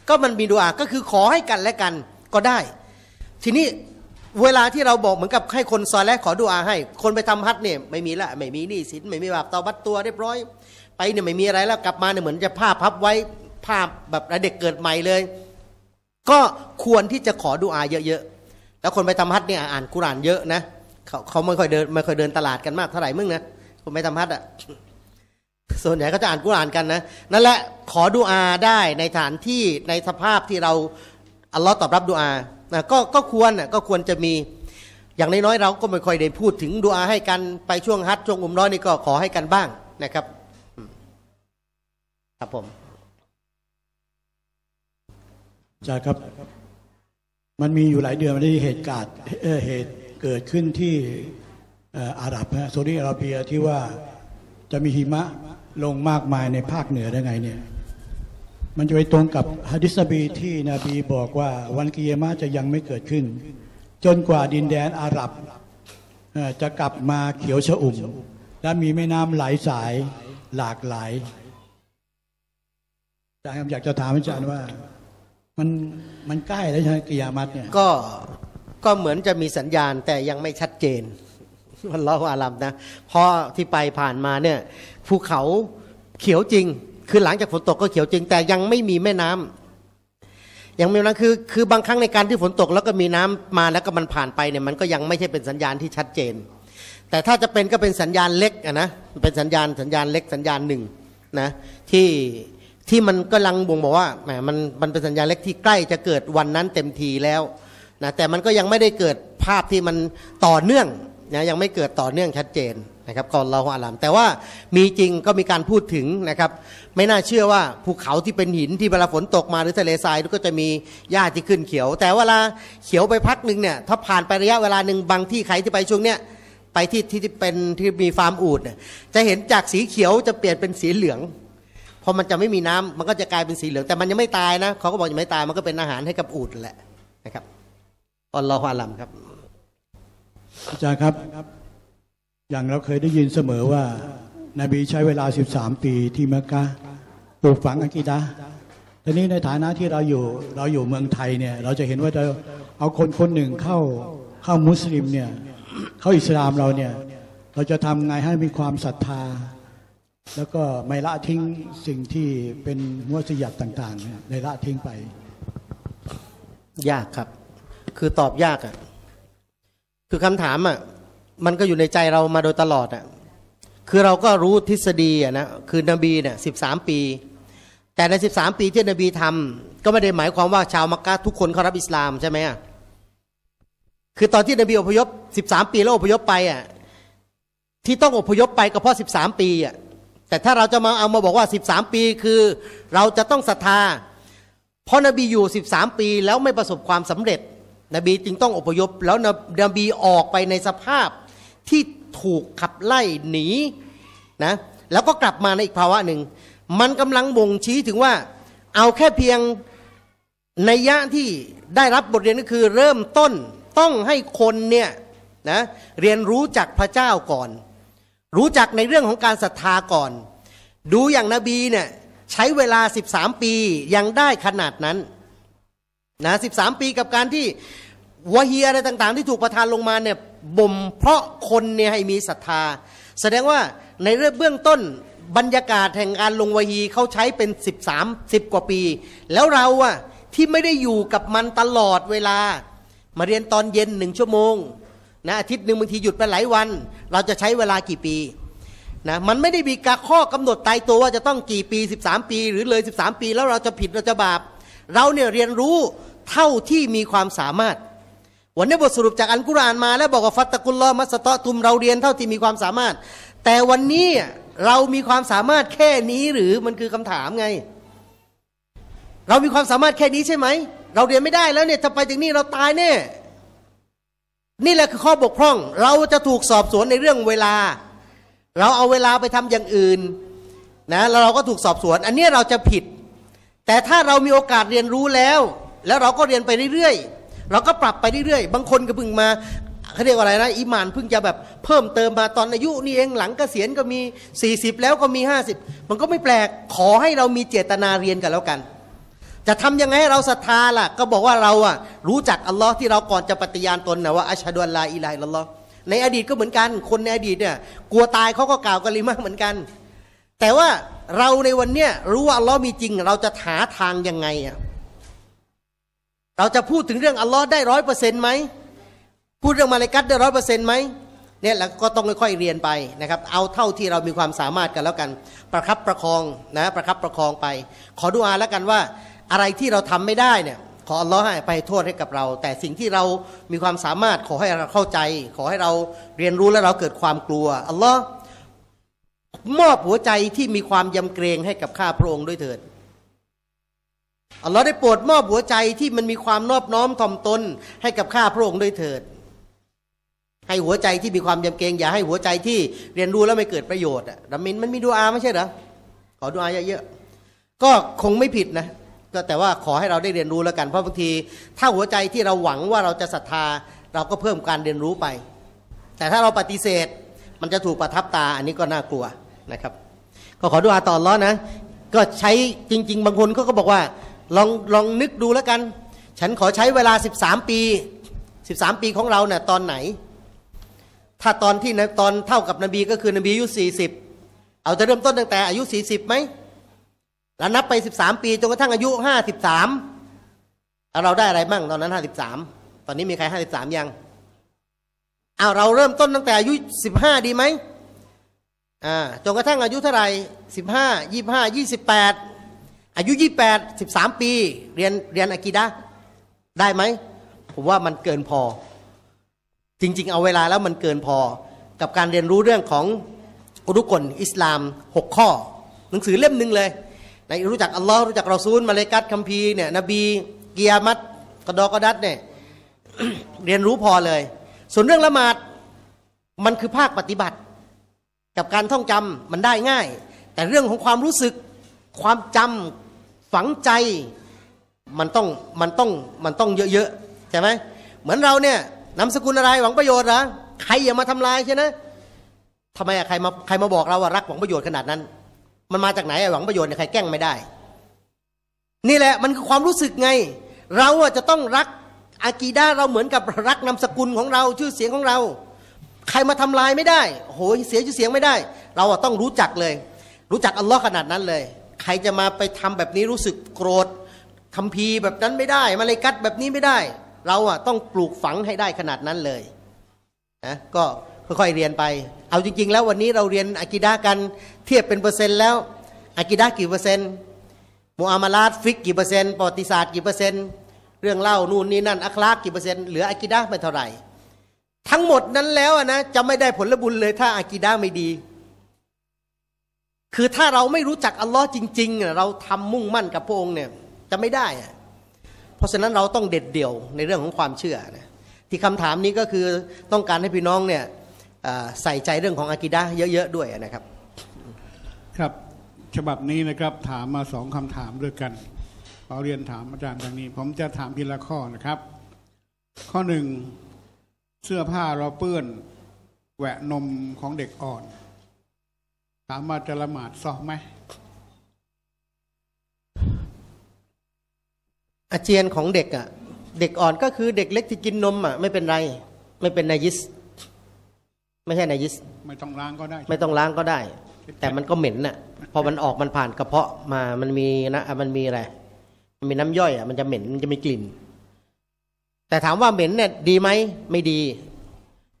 [SPEAKER 1] ก็มันมีดุอาก็คือขอให้กันและกันก็ได้ ทีนี้เวลาที่เราบอกเหมือนกับให้คนซอและขอดูอา ให้ คนไปทำฮัทเนี่ยไม่มีละ ไม่มีหนี้สิน ไม่มีบาปต่อบัตรตัวเรียบร้อย ไปเนี่ยไม่มีอะไรแล้วกลับมาเนี่ยเหมือนจะผ้าพับไว้ภาพแบบเด็กเกิดใหม่เลย ก็ควรที่จะขอดูอาเยอะๆแล้วคนไปทำฮัทเนี่ย อ่านกุรานเยอะนะเขาเขาไม่ค่อยเดินไม่ค่อยเดินตลาดกันมากเท่าไหร่มึงนะคนไปทำฮัทอ่ะส่วนใหญ่เขาจะอ่านกุรานกันนะ นั่นแหละขอดูอาได้ในฐานที่ในสภาพที่เราอัลลอฮ์ตอบรับดูอาก็ก็ควรนะก็ควรจะมีอย่างน้อยๆเราก็ไม่ค่อยได้พูดถึงดูอาให้กันไปช่วงฮัทช่วงอุมร้อยนี่ก็ขอให้กันบ้าง
[SPEAKER 3] นะครับ ครับผมจ้าครับ มันมีอยู่หลายเดือนมันได้เหตุการณ์เหตุเกิดขึ้นที่อาหรับะโซนีอาราเบียที่ว่าจะมีหิมะลงมากมายในภาคเหนือได้ไงเนี่ยมันจะไปตรงกับฮะดิษบีที่นบีบอกว่า วันกิยามะจะยังไม่เกิดขึ้น จนกว่าดินแดนอาหรับจะกลับมาเขียวชอุ่มและมีแม่น้ำไหลสายหลากหลายอาจารย์อยากจะถามอาจารย์ว่ามันมันใกล้แล้วใช่กิยามะเนี่ยก็ก็เหมือนจะมีสัญญ
[SPEAKER 1] าณแต่ยังไม่ชัดเจนวันล่าอาลัมนะพอที่ไปผ่านมาเนี่ยภูเขาเขียวจริงคือหลังจากฝนตกก็เขียวจริงแต่ยังไม่มีแม่น้ำยังไม่นั้นคือ คือบางครั้งในการที่ฝนตกแล้วก็มีน้ำมาแล้วก็มันผ่านไปเนี่ยมันก็ยังไม่ใช่เป็นสัญญาณที่ชัดเจน แต่ถ้าจะเป็นก็เป็นสัญญาณเล็กอะนะเป็นสัญญาณสัญญาณเล็กสัญญาณหนึ่งนะที่ที่มันกำลังบ่งบอกว่าแหมมันมันเป็นสัญญาณเล็กที่ใกล้จะเกิดวันนั้นเต็มทีแล้วนะแต่มันก็ยังไม่ได้เกิดภาพที่มันต่อเนื่องนะยังไม่เกิดต่อเนื่องชัดเจนนะครับกนเราอาลามแต่ว่ามีจริงก็มีการพูดถึงนะครับ ไม่น่าเชื่อว่าภูเขาที่เป็นหินที่เวลาฝนตกมาหรือทะเลทรายก็จะมีหญ้าที่ขึ้นเขียว แต่เวลาเขียวไปพักหนึ่งเนี่ยถ้าผ่านไประยะเวลาหนึ่งบางที่ใครที่ไปช่วงเนี้ยไปที่ที่เป็นที่มีฟาร์มอูดเนี่ยจะเห็นจากสีเขียวจะเปลี่ยนเป็นสีเหลืองพอมันจะไม่มีน้ำมันก็จะกลายเป็นสีเหลือง แต่มันยังไม่ตายนะเขาก็บอกยังไม่ตายมันก็เป็นอาหารให้กับอูดแหละนะครับอัลลอฮฺอาลัมครับ
[SPEAKER 3] อาจารย์ครับอย่างเราเคยได้ยินเสมอว่านาบีใช้เวลา 13 ปีที่มักกะปลูกฝังอักีดะทีนี้ในฐานะที่เราอยู่เราอยู่เมืองไทยเนี่ยเราจะเห็นว่าจะเอาคนคนหนึ่งเข้าเข้ามุสลิมเนี่ยเข้าอิสลามเราเนี่ยเราจะทำไงให้มีความศรัทธา แล้วก็ไม่ละทิ้งสิ่งที่เป็นมวสยัดต่างๆในละทิ้งไปยากครับ คือ
[SPEAKER 1] ตอบยากอะ่ะคือคำถามอะ่ะมันก็อยู่ในใจเรามาโดยตลอดอะ่ะ คือเราก็รู้ทฤษฎีอ่ะนะ คือนบีเนี่ยสิบสามปี แต่ในสิบสามปีที่นบีทำก็ไม่ได้หมายความว่าชาวมักกะทุกคนเขารับอิสลามใช่ไหมอ่ะ คือตอนที่นบีอพยพสิบสามปีแล้วอพยพไปอ่ะ ที่ต้องอพยพไปก็เพราะสิบสามปีอ่ะ แต่ถ้าเราจะมาเอามาบอกว่าสิบสามปีคือเราจะต้องศรัทธา เพราะนบีอยู่สิบสามปีแล้วไม่ประสบความสำเร็จ นบีจึงต้องอพยพแล้วนบีออกไปในสภาพที่ถูกขับไล่หนีนะแล้วก็กลับมาในอีกภาวะหนึ่ง มันกำลังบ่งชี้ถึงว่าเอาแค่เพียงในยะที่ได้รับบทเรียนก็คือเริ่มต้นต้องให้คนเนี่ยนะเรียนรู้จักพระเจ้าก่อน รู้จักในเรื่องของการศรัทธาก่อน ดูอย่างนบีเนี่ยใช้เวลา 13 ปียังได้ขนาดนั้นนะ13 ปีกับการที่วะฮีอะไรต่างๆ ที่ถูกประทานลงมาเนี่ยบ่มเพราะคนเนี่ยให้มีศรัทธา แสดงว่าในเรื่องเบื้องต้นบรรยากาศแห่งการลงวะฮีเขาใช้เป็น 13 10กว่าปี แล้วเราอะที่ไม่ได้อยู่กับมันตลอดเวลา มาเรียนตอนเย็นหนึ่งชั่วโมงนะอาทิตย์หนึ่งบางทีหยุดไปหลายวัน เราจะใช้เวลากี่ปีนะมันไม่ได้มีการข้อกำหนดตายตัวว่าจะต้องกี่ปี 13 ปีหรือเลย 13 ปีแล้วเราจะผิดเราจะบาปเราเนี่ยเรียนรู้เท่าที่มีความสามารถวันนี้บทสรุปจากอันกุรานมาแล้วบอกว่าฟัตตะกุลลอมัสตะทุมเราเรียนเท่าที่มีความสามารถ แต่วันนี้เรามีความสามารถแค่นี้หรือมันคือคำถามไง เรามีความสามารถแค่นี้ใช่ไหม เราเรียนไม่ได้แล้วเนี่ยจะไปถึงนี่เราตายแน่นี่แหละคือข้อบกพร่อง เราจะถูกสอบสวนในเรื่องเวลา เราเอาเวลาไปทำอย่างอื่นนะแล้วเราก็ถูกสอบสวน อันนี้เราจะผิด แต่ถ้าเรามีโอกาสเรียนรู้แล้ว แล้วเราก็เรียนไปเรื่อยๆเราก็ปรับไปเรื่อยๆ บางคนก็เพิ่งมา เขาเรียกว่าอะไรนะ อิมานเพิ่งจะแบบเพิ่มเติมมาตอนอายุนี่เอง หลังเกษียณก็มี 40 แล้วก็มี 50 มันก็ไม่แปลก ขอให้เรามีเจตนาเรียนกันแล้วกัน จะทำยังไงให้เราศรัทธาล่ะ ก็บอกว่าเราอ่ะรู้จักอัลลอฮ์ที่เราก่อนจะปฏิญาณตนนะว่าอัชฮะดุลลาอิลัยลลอฮ์ในอดีตก็เหมือนกัน คนในอดีตเนี่ยกลัวตายเขาก็กล่าวกันลิมากเหมือนกัน แต่ว่าเราในวันเนี้ยรู้ว่าอัลลอฮ์มีจริง เราจะหาทางยังไงอ่ะเราจะพูดถึงเรื่อง อัลลอฮ์ได้ร้อยเปอร์เซ็นต์ไหม พูดเรื่องมาเลกัตได้ร้อยเปอร์เซ็นต์ไหมเนี่ยเราก็ต้องค่อยๆเรียนไปนะครับ เอาเท่าที่เรามีความสามารถกันแล้วกันประครับประคองนะประครับประคองไป ขอดูอาแล้วกันว่าอะไรที่เราทำไม่ได้เนี่ย ขออัลลอฮ์ให้ไปโทษให้กับเรา แต่สิ่งที่เรามีความสามารถขอให้เราเข้าใจ ขอให้เราเรียนรู้และเราเกิดความกลัวอัลลอฮ์มอบหัวใจที่มีความยำเกรงให้กับข้าพระองค์ด้วยเถิดอัลลอฮ์ได้โปรดมอบหัวใจที่มันมีความนอบน้อมถ่อมตนให้กับข้าพระองค์ด้วยเถิด ให้หัวใจที่มีความยำเกรงอย่าให้หัวใจที่เรียนรู้แล้วไม่เกิดประโยชน์อะดัมมิน มันมีดูอาไม่ใช่เหรอ ขอดูอาเยอะๆก็คงไม่ผิดนะ ก็แต่ว่าขอให้เราได้เรียนรู้แล้วกัน เพราะบางที ถ้าหัวใจที่เราหวังว่าเราจะศรัทธา เราก็เพิ่มการเรียนรู้ไป แต่ถ้าเราปฏิเสธ มันจะถูกประทับตา อันนี้ก็น่ากลัวนะครับ ก็ขอดูอาตอนล้อนะ ก็ใช้จริง ๆ บางคนเขาก็บอกว่าลองลองนึกดูแล้วกัน ฉันขอใช้เวลา 13 ปี 13 ปีของเราเนะ่ยตอนไหน ถ้าตอนที่ตอนเท่ากับนบีก็คือนบีอายุ40เอาจะเริ่มต้นตั้งแต่อายุ40ไหมแล้วนับไป13 ปีจนกระทั่งอายุ53เราได้อะไรบ้างตอนนั้น53ตอนนี้มีใคร53ยังเอาเราเริ่มต้นตั้งแต่อายุ15ดีไหมอ่า จนกระทั่งอายุเท่าไหร่15 25 28อายุ 28 13 ปี เรียน เรียนอากีดะได้ไหม ผมว่ามันเกินพอ จริงๆ เอาเวลาแล้วมันเกินพอ กับการเรียนรู้เรื่องของอุรุกลอิสลาม 6 ข้อ หนังสือเล่มหนึ่งเลย ในรู้จักอัลลอฮ์รู้จักเราซูลมาเลกัตคัมภีร์เนี่ย นบีกียามัตกดอกดัดเนี่ย เรียนรู้พอเลย ส่วนเรื่องละหมาด มันคือภาคปฏิบัติ กับการท่องจำมันได้ง่าย แต่เรื่องของความรู้สึก ความจำังใจมันต้องมันต้องมันต้องเยอะๆใช่ไหมเหมือนเราเนี่ยนำสกุลอะไรหวังประโยชน์เหรอใครอย่ามาทำลายใช่ไหมทำไมอะใครมาใครมาบอกเรา ว่ารักหวังประโยชน์ขนาดนั้น มันมาจากไหนหวังประโยชน์ใครแกล้งไม่ได้ นี่แหละมันคือความรู้สึกไง เราอะจะต้องรักอากีดาเราเหมือนกับรักนามสกุลของเราชื่อเสียงของเรา ใครมาทำลายไม่ได้โหเสียชื่อเสียงไม่ได้ เราอะต้องรู้จักเลย รู้จักอัลลอฮ์ขนาดนั้นเลยครจะมาไปทำแบบนี้รู้สึกโกรธคำพีแบบนั้นไม่ได้มาเลยกัดแบบนี้ไม่ได้ เราอ่ะต้องปลูกฝังให้ได้ขนาดนั้นเลยนะก็ค่อยๆเรียนไป เอาจริงๆ แล้ววันนี้เราเรียนอากิดากันเทียบเป็นเปอร์เซ็นต์แล้วอากิดากี่เปอร์เซ็นต์มูอามาลาดฟิกกี่เปอร์เซ็นต์ประวัติศาสตร์กี่เปอร์เซ็นต์เรื่องเล่านู่นนี่นั่นอัคลากกี่เปอร์เซ็นต์เหลืออากิดาไม่เท่าไหร่ ทั้งหมดนั้นแล้วนะจะไม่ได้ผลบุญเลยถ้าอากิดาไม่ดีคือถ้าเราไม่รู้จักอัลลอฮ์จริงๆ เราทำมุ่งมั่นกับพระองค์เนี่ยจะไม่ได้ เพราะฉะนั้นเราต้องเด็ดเดี่ยวในเรื่องของความเชื่อนะที่คำถามนี้ก็คือต้องการให้พี่น้องเนี่ยใส่ใจเรื่องของอากิดะเยอะๆด้วยนะครับ
[SPEAKER 4] ครับฉบับนี้นะครับถามมาสองคำถามด้วยกันเราเรียนถามอาจารย์ทางนี้ผมจะถามทีละข้อนะครับ ข้อหนึ่งเสื้อผ้าเราเปื้อนแหวะนมของเด็กอ่อนถามมาจะละหมาดซอกไหม
[SPEAKER 1] อาเจียนของเด็กอะ่ะเด็กอ่อนก็คือเด็กเล็กที่กินนมอะ่ะไม่เป็นไร ไม่เป็นนายิส ไม่ใช่นายิส ไม่ต้องล้างก็ได้ ไม่ต้องล้างก็ได้ แต่มันก็เหม็นน่ะพอมันออกมันผ่านกระเพาะมามันมีนะมันมีอะไรมันมีน้ำย่อยอ่ะมันจะเหม็นมันจะมีกลิ่นแต่ถามว่าเหม็นเนี่ยดีไหมไม่ดี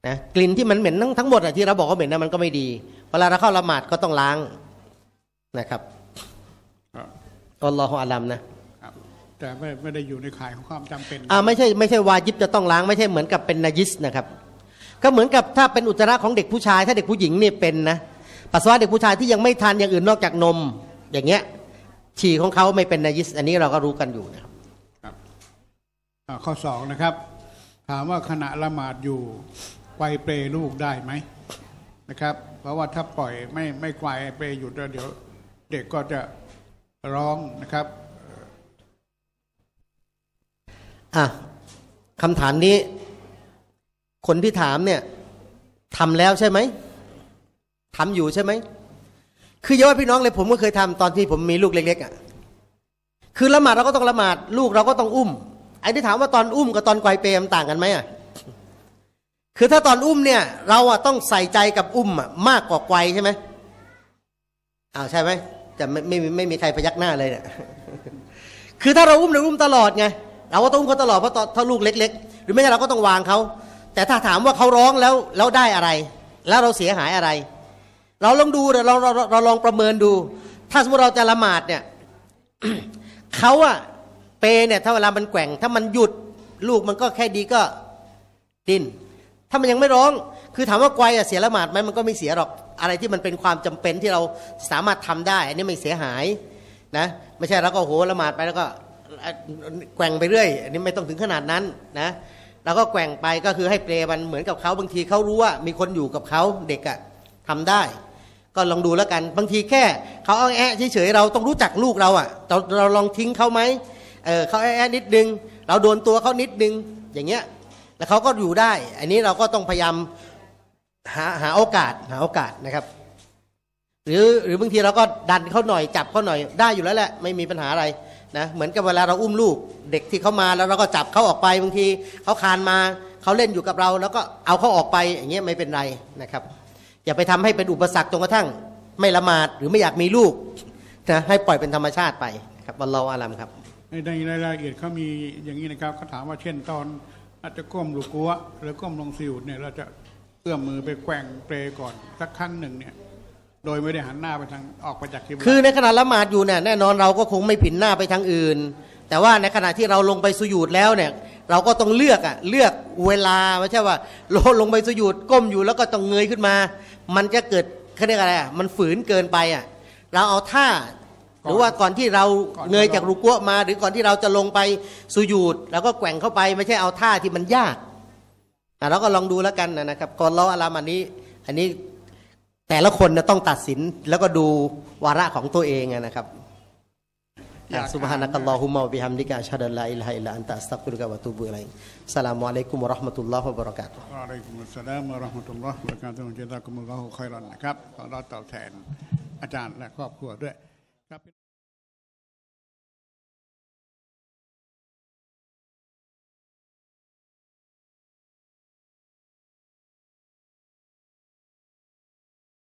[SPEAKER 1] นะกลิ่นที่มันเหม็นทั้งทั้งหมดอ่ะที่เราบอกว่าเหม็นนะมันก็ไม่ดีเวลาเราเข้าละหมาดก็ต้องล้างนะครับอัลลอฮฺอาลัมนะ
[SPEAKER 4] แต่ไม่ไม่ได้อยู่ในข่ายของความจำเป็นอ่าไม่ใช
[SPEAKER 1] ่ไม่ใช่วายิบจะต้องล้าง ไม่ใช่เหมือนกับเป็นนายิสนะครับ ก็เหมือนกับถ้าเป็นอุจจาระของเด็กผู้ชาย ถ้าเด็กผู้หญิงเนี่ยเป็นนะปัสสาวะเด็กผู้ชายที่ยังไม่ทานอย่างอื่นนอกจากนม อย่างเงี้ยฉี่ของเขาไม่เป็นนายิสอันนี้เราก็รู้กันอยู่นะ
[SPEAKER 4] ครับข้อสองนะครับ ถามว่าขณะละหมาดอยู่ไกวเปรลูกได้ไหมนะครับเพราะว่าถ้าปล่อยไม่ไม่ควายไปหยุดเดี๋ยว เด็กก็จะร้องนะครับ
[SPEAKER 1] อ่ะคำถามนี้ คนที่ถามเนี่ยทำแล้วใช่ไหมทำอยู่ใช่ไหมคือเยอะพี่น้องเลย ผมก็เคยทำตอนที่ผมมีลูกเล็กๆอ่ะคือละหมาดเราก็ต้องละหมาดลูกเราก็ต้องอุ้มไอ้ที่ถามว่าตอนอุ้มกับตอนไกวเปรมต่างกันไหมอ่ะคือถ้าตอนอุ้มเนี่ยเราอ่ะต้องใส่ใจกับอุ้มอ่ะมากกว่าไกวใช่ไหมอ้าวใช่ไหมจะไม่ไม่ไม่มีใครพยักหน้าเลยเนี่ย คือถ้าเราอุ้มเราอุ้มตลอดไง เราก็ต้องอุ้มเขาตลอดเพราะถ้าลูกเล็ก ๆ หรือไม่ใช่เราก็ต้องวางเขา แต่ถ้าถามว่าเขาร้องแล้วแล้วได้อะไร แล้วเราเสียหายอะไร เราลองดูเราเราเราลองประเมินดู ถ้าสมมติเราจะละหมาดเนี่ย เขาอะเปเนี่ย ถ้าเวลามันแกว่ง ถ้ามันหยุดลูกมันก็แค่ดีก็ดิ้นถ้ามันยังไม่ร้อง คือถามว่าไกวเสียละหมาดไหมมันก็ไม่เสียหรอก อะไรที่มันเป็นความจำเป็นที่เราสามารถทำได้ อันนี้ไม่เสียหายนะไม่ใช่แล้วก็โหละหมาดไปแล้วก็แกว่งไปเรื่อยอันนี้ไม่ต้องถึงขนาดนั้นนะแล้วก็แกว่งไปก็คือให้เปลมันเหมือนกับเขา บางทีเขารู้ว่ามีคนอยู่กับเขาเด็กอะทำได้ ก็ลองดูแล้วกันบางทีแค่เขาอ้องแอะเฉยๆเราต้องรู้จักลูกเราอะเราเราลองทิ้งเขาไหมเออเขาแอะนิดนึง เราโดนตัวเขานิดนึงอย่างเงี้ยแล้วเขาก็อยู่ได้ อันนี้เราก็ต้องพยายาม หาหาโอกาสหาโอกาสนะครับ หรือหรือบางทีเราก็ดันเขาหน่อยจับเขาหน่อยได้อยู่แล้วแหละไม่มีปัญหาอะไรนะเหมือนกับเวลาเราอุ้มลูกเด็กที่เขามาแล้ว เราก็จับเขาออกไปบางทีเขาคานมาเขาเล่นอยู่กับเรา แล้วก็เอาเขาออกไปอย่างเงี้ยไม่เป็นไรนะครับ อย่าไปทำให้เป็นอุปสรรคจนกระทั่ง ไม่ละหมาดหรือไม่อยากมีลูกนะให้ปล่อยเป็นธรรมชาติไปครับวันเราอารัมครับ
[SPEAKER 4] ในรายละเอียดเขามีอย่างนี้นะครับเขาถามว่าเช่นตอนอาจจะก้มลูกกัวหรือก้มลงสิวเนี่ยเราจะเอื้อมมือไปแกว่งเปรก่อน สักครั้งหนึ่งเนี่ยโดยไม่ได้หันหน้าไปทางออกไปจากคิบคือใน
[SPEAKER 1] ขณะละหมาดอยู่เนี่ยแน่นอนเราก็คงไม่ผินหน้าไปทางอื่น แต่ว่าในขณะที่เราลงไปสุยูดแล้วเนี่ยเราก็ต้องเลือกอะเลือกเวลาไม่ใช่ว่าลลงไปสุยูดก้มอยู่แล้วก็ต้องเงยขึ้นมา มันจะเกิดเขาเรียกอะไรอะมันฝืนเกินไปอะเราเอาท่าหรือว่าก่อนที่เราเนยจากรูกัวมา หรือก่อนที่เราจะลงไปสุยูดเราก็แกว่งเข้าไปไม่ใช่เอาท่าที่มันยากเราก็ลองดูแล้วกันนะครับก่อนเราอารามอันนี้ อันนี้แต่ละคนจะต้องตัดสินแล้วก็ดูวาระของตัวเองนะครับอยากสุบฮานะกัลลอฮุมะบิฮัมดิกะชาดัลลาอิลฮะอิลลอันตัสตักุลรกะวะตูบุอิลัลสลามุอะลัยกุมุรอห์มะตุลลอฮ์วะบะเราะกาตุฮ
[SPEAKER 4] ์วะอะลัยกุมุสสลามวะเราะห์มะตุลลอฮ์วะบะเราะกาตุฮ์จซากุมุลลอฮ์ค็อยรันนะครับขอรับตอบแทนอาจารย์และครอบครัวด้วยครับ